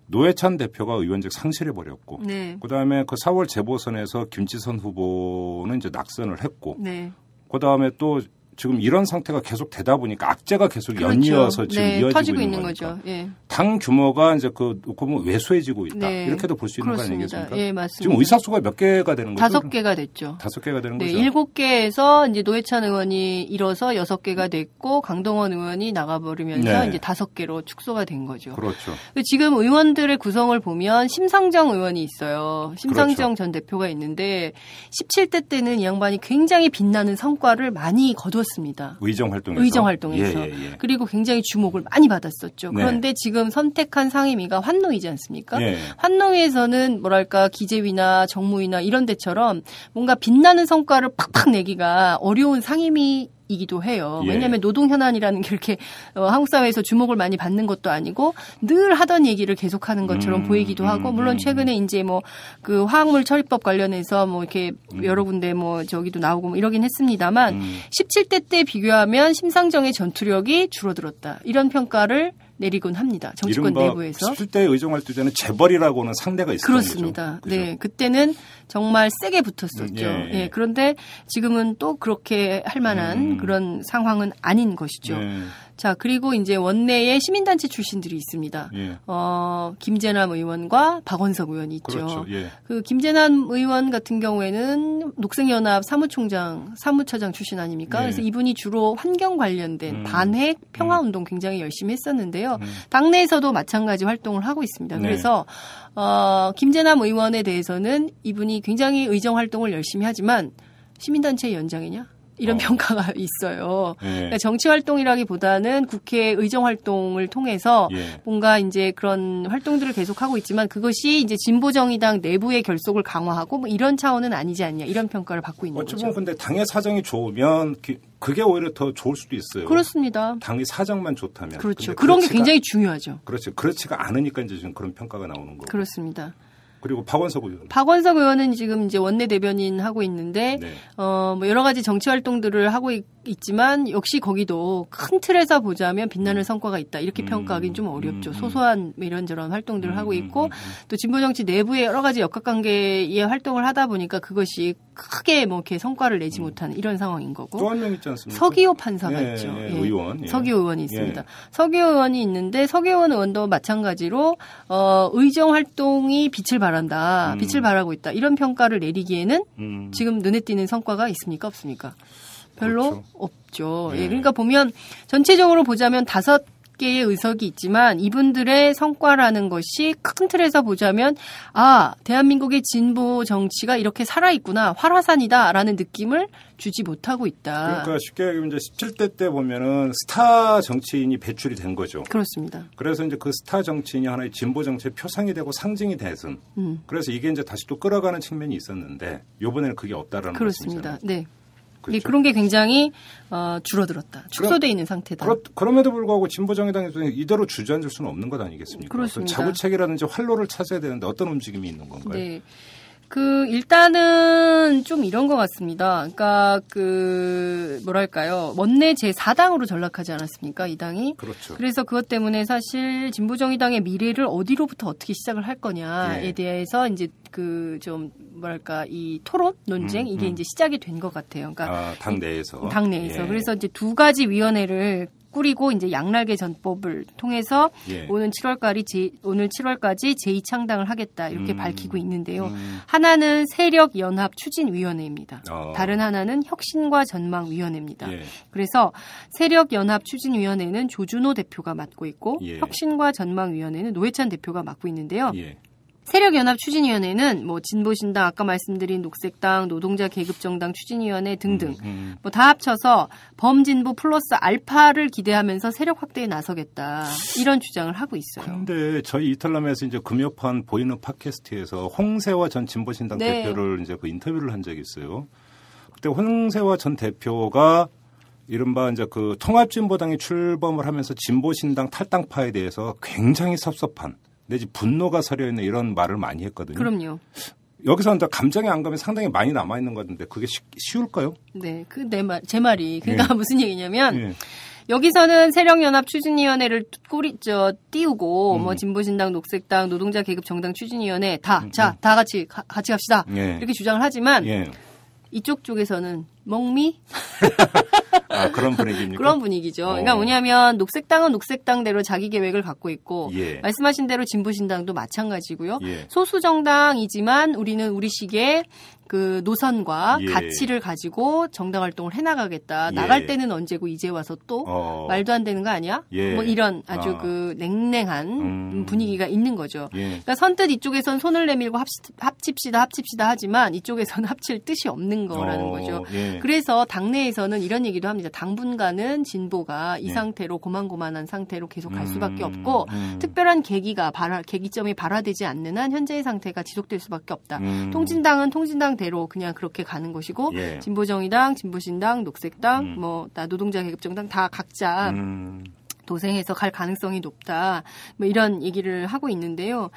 노회찬 대표가 의원직 상실해 버렸고 네. 그다음에 그 4월 재보선에서 김지선 후보는 이제 낙선을 했고 네. 그다음에 또 지금 이런 상태가 계속 되다 보니까 악재가 계속 그렇죠. 연이어서 지금 네, 이어지고 있는,
거죠. 예.
당 규모가 이제 그 보면 왜소해지고 있다. 네. 이렇게도 볼 수 있는 거 아니겠습니까? 예, 맞습니다. 지금 의사 수가 몇 개가 되는 거죠? 다섯 개가 됐죠. 다섯 개가 되는 네, 거죠.
일곱 개에서 이제 노회찬 의원이 일어서 여섯 개가 됐고 강동원 의원이 나가버리면서 네. 이제 다섯 개로 축소가 된 거죠. 그렇죠. 지금 의원들의 구성을 보면 심상정 의원이 있어요. 심상정 그렇죠. 전 대표가 있는데 17대 때는 이 양반이 굉장히 빛나는 성과를 많이 거뒀. 두 있었습니다
의정 활동에서. 의정 활동에서. 예, 예, 예.
그리고 굉장히 주목을 많이 받았었죠. 네. 그런데 네. 지금 선택한 상임위가 환노이지 않습니까? 예. 환노위에서는 뭐랄까 기재위나 정무위나 이런 데처럼 뭔가 빛나는 성과를 팍팍 내기가 어려운 상임위 이기도 해요. 예. 왜냐하면 노동 현안이라는 게 이렇게 어, 한국 사회에서 주목을 많이 받는 것도 아니고 늘 하던 얘기를 계속하는 것처럼 음, 보이기도 하고 음, 물론 음, 최근에 음. 이제 뭐 그 화학물 처리법 관련해서 뭐 이렇게 여러 군데 뭐 저기도 나오고 뭐 이러긴 했습니다만 17대 때 비교하면 심상정의 전투력이 줄어들었다 이런 평가를 내리곤 합니다. 정치권 내부에서.
1대의정활동는 재벌이라고 는 상대가 있었죠. 그렇습니다.
그죠? 네. 그때는 정말 세게 붙었었죠. 예, 예. 예, 그런데 지금은 또 그렇게 할 만한 음. 그런 상황은 아닌 것이죠. 예. 자, 그리고 이제 원내에 시민단체 출신들이 있습니다. 예. 어, 김재남 의원과 박원석 의원이 있죠. 그렇죠. 예. 그 김재남 의원 같은 경우에는 녹색연합 사무총장, 사무처장 출신 아닙니까? 예. 그래서 이분이 주로 환경 관련된 음. 반핵 평화운동 음. 굉장히 열심히 했었는데요. 음. 당내에서도 마찬가지 활동을 하고 있습니다. 네. 그래서 어, 김재남 의원에 대해서는 이분이 굉장히 의정 활동을 열심히 하지만 시민단체 연장이냐? 이런 어. 평가가 있어요. 예. 그러니까 정치 활동이라기보다는 국회 의정 활동을 통해서 예. 뭔가 이제 그런 활동들을 계속하고 있지만 그것이 이제 진보 정의당 내부의 결속을 강화하고 뭐 이런 차원은 아니지 않냐 이런 평가를 받고 있는 거죠. 어쩌면 근데 당의
사정이 좋으면 그, 그게 오히려 더 좋을 수도 있어요. 그렇습니다. 당의 사정만 좋다면. 그렇죠. 그런 게 굉장히 중요하죠. 그렇죠. 그렇지가 않으니까 이제 지금 그런 평가가 나오는 거고.
그렇습니다.
그리고 박원석 의원.
박원석 의원은 지금 이제 원내 대변인 하고 있는데 네. 어뭐 여러 가지 정치 활동들을 하고 있고 있지만 역시 거기도 큰 틀에서 보자면 빛나는 음. 성과가 있다 이렇게 음. 평가하기는 좀 어렵죠. 음. 소소한 뭐 이런저런 활동들을 하고 있고 또 진보 정치 내부의 여러 가지 역학관계의 활동을 하다 보니까 그것이 크게 뭐 이렇게 성과를 내지 못하는 이런 상황인 거고 또한명 있지 않습니까? 서기호 판사가 예, 있죠. 예, 예. 의원 예. 서기호 의원이 있습니다. 예. 서기호 의원이 있는데 서기호 의원도 마찬가지로 어, 의정 활동이 빛을 발한다, 빛을 발하고 있다 이런 평가를 내리기에는 지금 눈에 띄는 성과가 있습니까 없습니까? 별로 그렇죠. 없죠. 예. 예. 그러니까 보면 전체적으로 보자면 다섯 개의 의석이 있지만 이분들의 성과라는 것이 큰 틀에서 보자면 아 대한민국의 진보 정치가 이렇게 살아 있구나 활화산이다라는 느낌을 주지 못하고 있다. 그러니까
쉽게 얘기하면 이제 17대 때 보면은 스타 정치인이 배출이 된 거죠. 그렇습니다. 그래서 이제 그 스타 정치인이 하나의 진보 정치의 표상이 되고 상징이 되 됐음. 음. 그래서 이게 이제 다시 또 끌어가는 측면이 있었는데 요번에는 그게 없다라는 그렇습니다.
말씀이잖아요. 네. 그렇죠. 그런 게 굉장히 어, 줄어들었다. 축소돼 있는 상태다. 그렇,
그럼에도 불구하고 진보정의당에서 이대로 주저앉을 수는 없는 것 아니겠습니까? 그렇습니다. 자구책이라든지 활로를 찾아야 되는데 어떤 움직임이 있는 건가요?
네. 그 일단은 좀 이런 것 같습니다. 그러니까 그 뭐랄까요 원내 제 4당으로 전락하지 않았습니까 이 당이? 그렇죠. 그래서 그것 때문에 사실 진보정의당의 미래를 어디로부터 어떻게 시작을 할 거냐에 네. 대해서 이제 그 좀 뭐랄까 이 토론 논쟁 음, 이게 음. 이제 시작이 된 것 같아요.
그러니까 아, 당 내에서 당 내에서 예. 그래서
이제 두 가지 위원회를 꾸리고 이제 양날개 전법을 통해서 예. 오는 7월까지 제, 오늘 7월까지 제2 창당을 하겠다 이렇게 음. 밝히고 있는데요. 음. 하나는 세력 연합 추진 위원회입니다. 어. 다른 하나는 혁신과 전망 위원회입니다. 예. 그래서 세력 연합 추진 위원회는 조준호 대표가 맡고 있고 예. 혁신과 전망 위원회는 노회찬 대표가 맡고 있는데요. 예. 세력연합 추진위원회는 뭐 진보신당 아까 말씀드린 녹색당 노동자 계급정당 추진위원회 등등 음, 음. 뭐다 합쳐서 범진보 플러스 알파를 기대하면서 세력 확대에 나서겠다 이런 주장을 하고 있어요.
그런데 저희 이탈남에서 이제 금요판 보이는 팟캐스트에서 홍세화 전 진보신당 네. 대표를 이제 그 인터뷰를 한 적이 있어요. 그때 홍세화 전 대표가 이른바 이제 그 통합진보당이 출범을 하면서 진보신당 탈당파에 대해서 굉장히 섭섭한 내지 분노가 서려 있는 이런 말을 많이 했거든요. 그럼요. 여기서는 감정의 안감이 상당히 많이 남아 있는 것 같은데 그게 쉬, 쉬울까요?
네, 그 내 말 제 말이 그니까 네. 예. 무슨 얘기냐면 네. 여기서는 세력연합 추진위원회를 꼬리 저 띄우고 음. 뭐 진보신당, 녹색당, 노동자 계급 정당 추진위원회 다 자다 음. 음. 같이 가, 같이 갑시다 네. 이렇게 주장을 하지만. 이쪽 쪽에서는 멍미
아, 그런 분위기입니까? 그런
분위기죠. 그러니까 어. 그러니까 뭐냐면 녹색당은 녹색당대로 자기 계획을 갖고 있고 예. 말씀하신 대로 진보신당도 마찬가지고요. 예. 소수 정당이지만 우리는 우리 시기에 그 노선과 예. 가치를 가지고 정당 활동을 해나가겠다. 예. 나갈 때는 언제고 이제 와서 또 어. 말도 안 되는 거 아니야? 예. 뭐 이런 아주 아. 그 냉랭한 음. 분위기가 있는 거죠. 예. 그러니까 선뜻 이쪽에선 손을 내밀고 합치, 합시다 합칩시다 하지만 이쪽에선 합칠 뜻이 없는 거라는 어. 거죠. 예. 그래서 당내에서는 이런 얘기도 합니다. 당분간은 진보가 이 예. 상태로 고만고만한 상태로 계속 갈 음. 수밖에 음. 없고 음. 특별한 계기가 발화, 계기점이 발화되지 않는 한 현재의 상태가 지속될 수밖에 없다. 음. 통진당은 통진당 상대로 그냥 그렇게 가는 것이고 예. 진보정의당, 진보신당, 녹색당, 음. 뭐 노동자 계급정당 다 각자 음. 도생해서 갈 가능성이 높다. 뭐 이런 얘기를 하고 있는데요.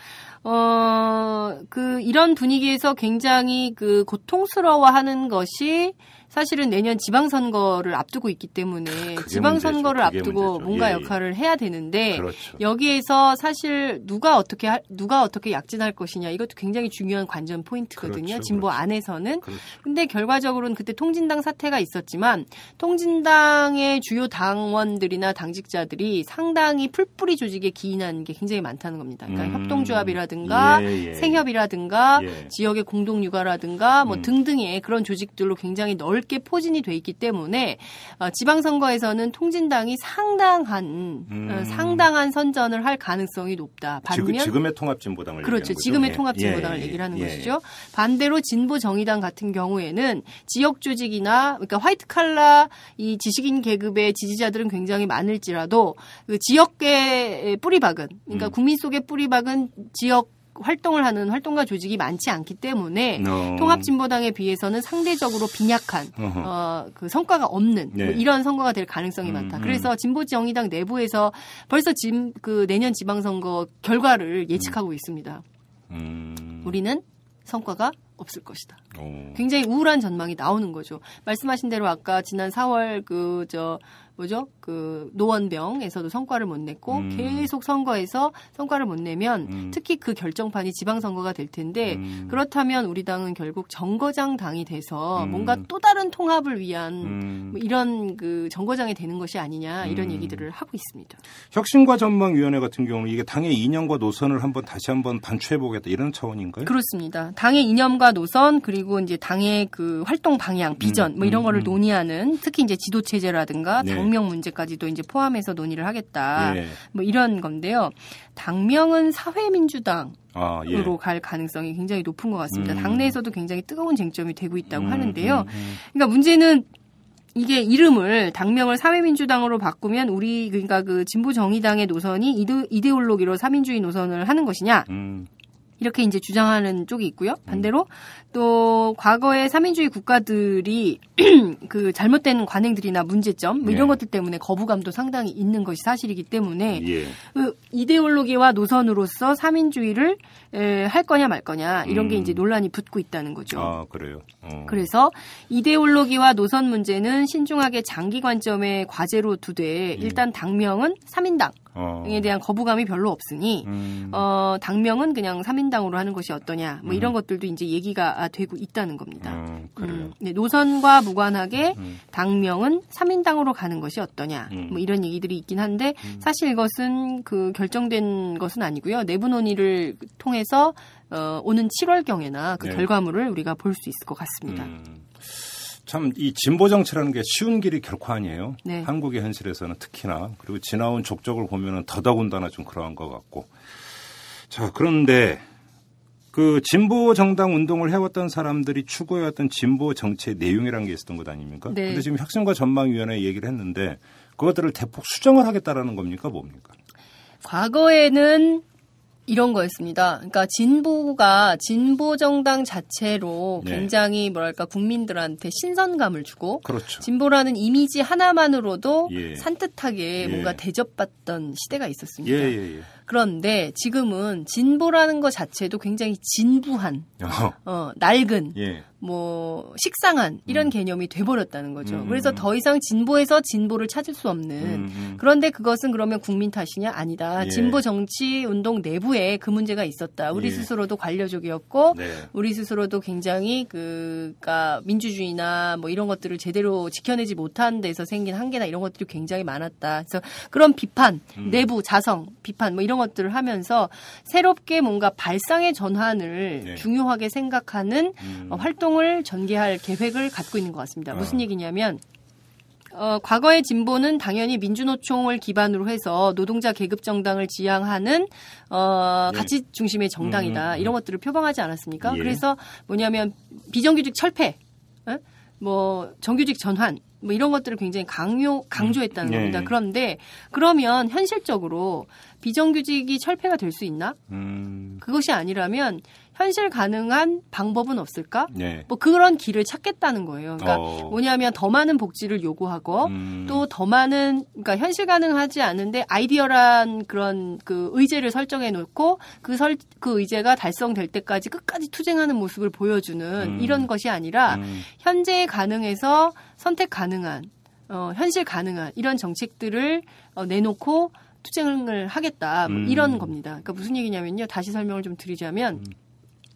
어, 그 이런 분위기에서 굉장히 그 고통스러워하는 것이 사실은 내년 지방선거를 앞두고 있기 때문에 지방선거를 앞두고 뭔가 예, 예, 역할을 해야 되는데 그렇죠. 여기에서 사실 누가 어떻게 하, 누가 어떻게 약진할 것이냐 이것도 굉장히 중요한 관전 포인트거든요. 그렇죠, 진보 그렇죠. 안에서는 그렇죠. 근데 결과적으로는 그때 통진당 사태가 있었지만 통진당의 주요 당원들이나 당직자들이 상당히 풀뿌리 조직에 기인한 게 굉장히 많다는 겁니다. 그러니까 음, 협동조합이라든가 예, 예. 예. 생협이라든가 예. 지역의 공동육아라든가 뭐 음. 등등의 그런 조직들로 굉장히 넓 넓게 포진이 돼 있기 때문에 어, 지방선거에서는 통진당이 상당한
음. 어, 상당한
선전을 할 가능성이 높다. 그 반면 지금, 의
통합진보당을 그렇죠. 지금의 통합진보당을 그렇죠. 예. 예, 예. 얘기를 하는 예. 것이죠.
반대로 진보정의당 같은 경우에는 지역 조직이나 그러니까 화이트 칼라 이 지식인 계급의 지지자들은 굉장히 많을지라도 그지역계 뿌리 박은 그러니까 음. 국민 속의 뿌리 박은 지역 활동을 하는 활동가 조직이 많지 않기 때문에 어. 통합진보당에 비해서는 상대적으로 빈약한 어, 그 성과가 없는 뭐 네. 뭐 이런 선거가 될 가능성이 음, 많다. 음. 그래서 진보정의당 내부에서 벌써 지금 그 내년 지방선거 결과를 음. 예측하고 음. 있습니다. 음. 우리는 성과가 없을 것이다. 오. 굉장히 우울한 전망이 나오는 거죠. 말씀하신 대로 아까 지난 4월 그저 뭐죠? 그 노원병에서도 성과를 못 냈고 음. 계속 선거에서 성과를 못 내면 음. 특히 그 결정판이 지방선거가 될 텐데 음. 그렇다면 우리 당은 결국 정거장 당이 돼서 음. 뭔가 또 다른 통합을 위한
음. 뭐
이런 그 정거장이 되는 것이 아니냐 이런 음. 얘기들을 하고 있습니다.
혁신과 전망위원회 같은 경우는 이게 당의 이념과 노선을 한번 다시 한번 반추해보겠다 이런 차원인가요?
그렇습니다. 당의 이념과 노선 그리고 이제 당의 그 활동 방향, 비전 뭐 이런 거를 논의하는 특히 이제 지도체제라든가 네. 당명 문제까지도 이제 포함해서 논의를 하겠다. 예. 뭐 이런 건데요. 당명은 사회민주당
아, 예. 으로갈
가능성이 굉장히 높은 것 같습니다. 음. 당내에서도 굉장히 뜨거운 쟁점이 되고 있다고 음, 하는데요. 음, 음. 그러니까 문제는 이게 이름을 당명을 사회민주당으로 바꾸면 우리 그러니까 그 진보정의당의 노선이 이데, 올로기로 사민주의 노선을 하는 것이냐? 음. 이렇게 이제 주장하는 쪽이 있고요. 음. 반대로 또 과거의 삼민주의 국가들이 그 잘못된 관행들이나 문제점 뭐 이런 예. 것들 때문에 거부감도 상당히 있는 것이 사실이기 때문에 예. 그 이데올로기와 노선으로서 삼민주의를 에, 할 거냐 말 거냐 이런 음. 게 이제 논란이 붙고 있다는 거죠.
아 그래요. 어.
그래서 이데올로기와 노선 문제는 신중하게 장기 관점의 과제로 두되 음. 일단 당명은 3인당 어. 에 대한 거부감이 별로 없으니 음. 어, 당명은 그냥 3인당으로 하는 것이 어떠냐 뭐 음. 이런 것들도 이제 얘기가 아, 되고 있다는 겁니다. 음, 음 네, 노선과 무관하게 음. 당명은 3인당으로 가는 것이 어떠냐 뭐 이런 얘기들이 있긴 한데 사실 이것은 그 결정된 것은 아니고요 내부 논의를 통해서 어, 오는 7월경에나 그 네. 결과물을 우리가 볼 수 있을 것 같습니다. 음.
참이 진보 정치라는 게 쉬운 길이 결코 아니에요. 네. 한국의 현실에서는 특히나 그리고 지나온 족적을 보면 더더군다나 좀 그러한 것 같고. 자 그런데 그 진보 정당 운동을 해왔던 사람들이 추구해왔던 진보 정치의 내용이라는 게 있었던 것 아닙니까? 네. 근데 지금 혁신과 전망위원회 얘기를 했는데 그것들을 대폭 수정을 하겠다라는 겁니까 뭡니까?
과거에는 이런 거였습니다. 그러니까 진보가 진보 정당 자체로 네. 굉장히 뭐랄까 국민들한테 신선감을 주고 그렇죠. 진보라는 이미지 하나만으로도 예. 산뜻하게 예. 뭔가 대접받던 시대가 있었습니다. 예, 예, 예. 그런데 지금은 진보라는 것 자체도 굉장히 진부한 어, 낡은 예. 뭐 식상한 이런 음. 개념이 돼버렸다는 거죠. 음. 그래서 더 이상 진보에서 진보를 찾을 수 없는 음, 음. 그런데 그것은 그러면 국민 탓이냐 아니다. 예. 진보 정치 운동 내부에 그 문제가 있었다. 우리 예. 스스로도 관료족이었고 네. 우리 스스로도 굉장히 그까 그러니까 민주주의나 뭐 이런 것들을 제대로 지켜내지 못한 데서 생긴 한계나 이런 것들이 굉장히 많았다. 그래서 그런 비판 음. 내부 자성 비판 뭐 이런 것들을 하면서 새롭게 뭔가 발상의 전환을 네. 중요하게 생각하는 음. 어, 활동 총을 전개할 계획을 갖고 있는 것 같습니다. 아. 무슨 얘기냐면 어, 과거의 진보는 당연히 민주노총을 기반으로 해서 노동자 계급 정당을 지향하는 어, 네. 가치 중심의 정당이다 음, 음, 음, 이런 것들을 표방하지 않았습니까? 예. 그래서 뭐냐면 비정규직 철폐, 에? 뭐 정규직 전환 뭐 이런 것들을 굉장히 강요 강조했다는 네. 겁니다. 그런데 그러면 현실적으로 비정규직이 철폐가 될 수 있나? 음. 그것이 아니라면 현실 가능한 방법은 없을까? 네. 뭐 그런 길을 찾겠다는 거예요. 그러니까 어. 뭐냐면 더 많은 복지를 요구하고 음. 또더 많은 그러니까 현실 가능하지 않은데 아이디어란 그런 그 의제를 설정해 놓고 그설그 그 의제가 달성될 때까지 끝까지 투쟁하는 모습을 보여주는 음. 이런 것이 아니라 음. 현재 가능해서 선택 가능한 어, 현실 가능한 이런 정책들을 어, 내놓고 투쟁을 하겠다 뭐 음. 이런 겁니다. 그러니까 무슨 얘기냐면요. 다시 설명을 좀 드리자면 음.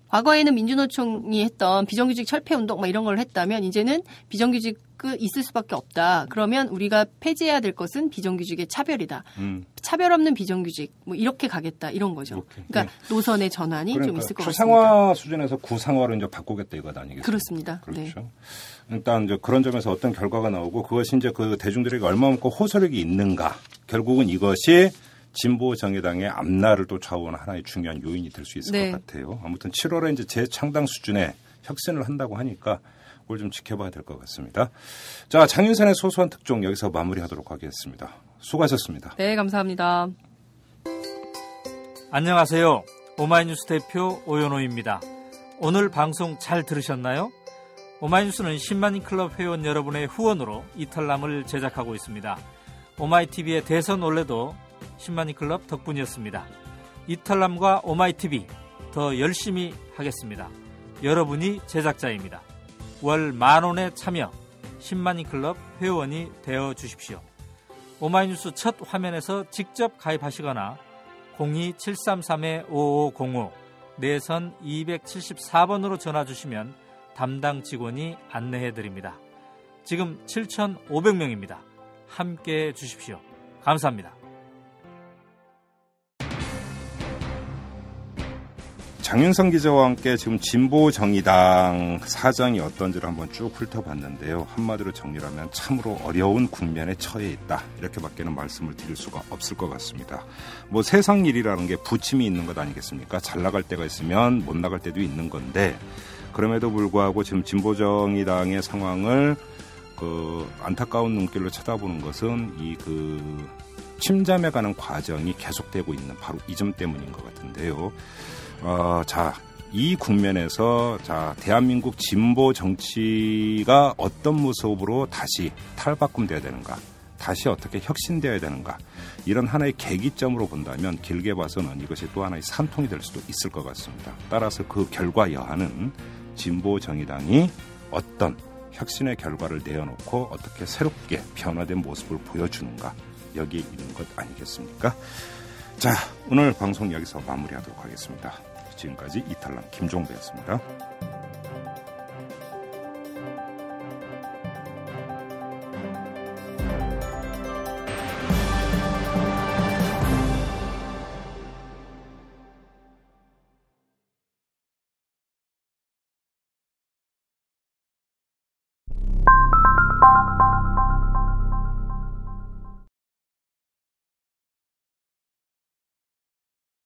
과거에는 민주노총이 했던 비정규직 철폐 운동 막 이런 걸 했다면 이제는 비정규직 있을 수밖에 없다. 그러면 우리가 폐지해야 될 것은 비정규직의 차별이다. 음. 차별 없는 비정규직 뭐 이렇게 가겠다 이런 거죠. 오케이. 그러니까 네. 노선의 전환이 그러니까 좀 있을 것 같습니다.
추상화 수준에서 구상화로 이제 바꾸겠다 이거 아니겠습니까?
그렇습니다. 네. 그렇죠.
네. 일단 이제 그런 점에서 어떤 결과가 나오고 그것이 이제 그 대중들에게 얼마만큼 호소력이 있는가. 결국은 이것이 진보 정의당의 앞날을 또 좌우한 하나의 중요한 요인이 될 수 있을 네. 것 같아요. 아무튼 7월에 이제 재창당 수준의 혁신을 한다고 하니까 그걸 좀 지켜봐야 될 것 같습니다. 자, 장윤선의 소소한 특종 여기서 마무리하도록 하겠습니다. 수고하셨습니다.
네, 감사합니다.
안녕하세요. 오마이뉴스 대표 오연호입니다. 오늘 방송 잘 들으셨나요? 오마이뉴스는 10만 클럽 회원 여러분의 후원으로 이탈남을 제작하고 있습니다. 오마이TV의 대선 올레도 10만이 클럽 덕분이었습니다. 이탈람과 오마이TV 더 열심히 하겠습니다. 여러분이 제작자입니다. 월 만원에 참여 10만이 클럽 회원이 되어 주십시오. 오마이뉴스 첫 화면에서 직접 가입하시거나 02733-5505 내선 274번으로 전화 주시면 담당 직원이 안내해 드립니다. 지금 7,500명입니다. 함께 해 주십시오. 감사합니다.
장윤성 기자와 함께 지금 진보 정의당 사정이 어떤지를 한번 쭉 훑어봤는데요. 한마디로 정리하면 참으로 어려운 국면에 처해 있다. 이렇게밖에는 말씀을 드릴 수가 없을 것 같습니다. 뭐 세상 일이라는 게 부침이 있는 것 아니겠습니까? 잘 나갈 때가 있으면 못 나갈 때도 있는 건데 그럼에도 불구하고 지금 진보 정의당의 상황을 그 안타까운 눈길로 쳐다보는 것은 이 그 침잠에가는 과정이 계속되고 있는 바로 이 점 때문인 것 같은데요. 어, 자, 이 국면에서 자, 대한민국 진보 정치가 어떤 모습으로 다시 탈바꿈돼야 되는가? 다시 어떻게 혁신되어야 되는가? 이런 하나의 계기점으로 본다면 길게 봐서는 이것이 또 하나의 산통이 될 수도 있을 것 같습니다. 따라서 그 결과 여하는 진보 정의당이 어떤 혁신의 결과를 내어놓고 어떻게 새롭게 변화된 모습을 보여주는가 여기 있는 것 아니겠습니까? 자, 오늘 방송 여기서 마무리하도록 하겠습니다. 지금까지 이탈남 김종배였습니다.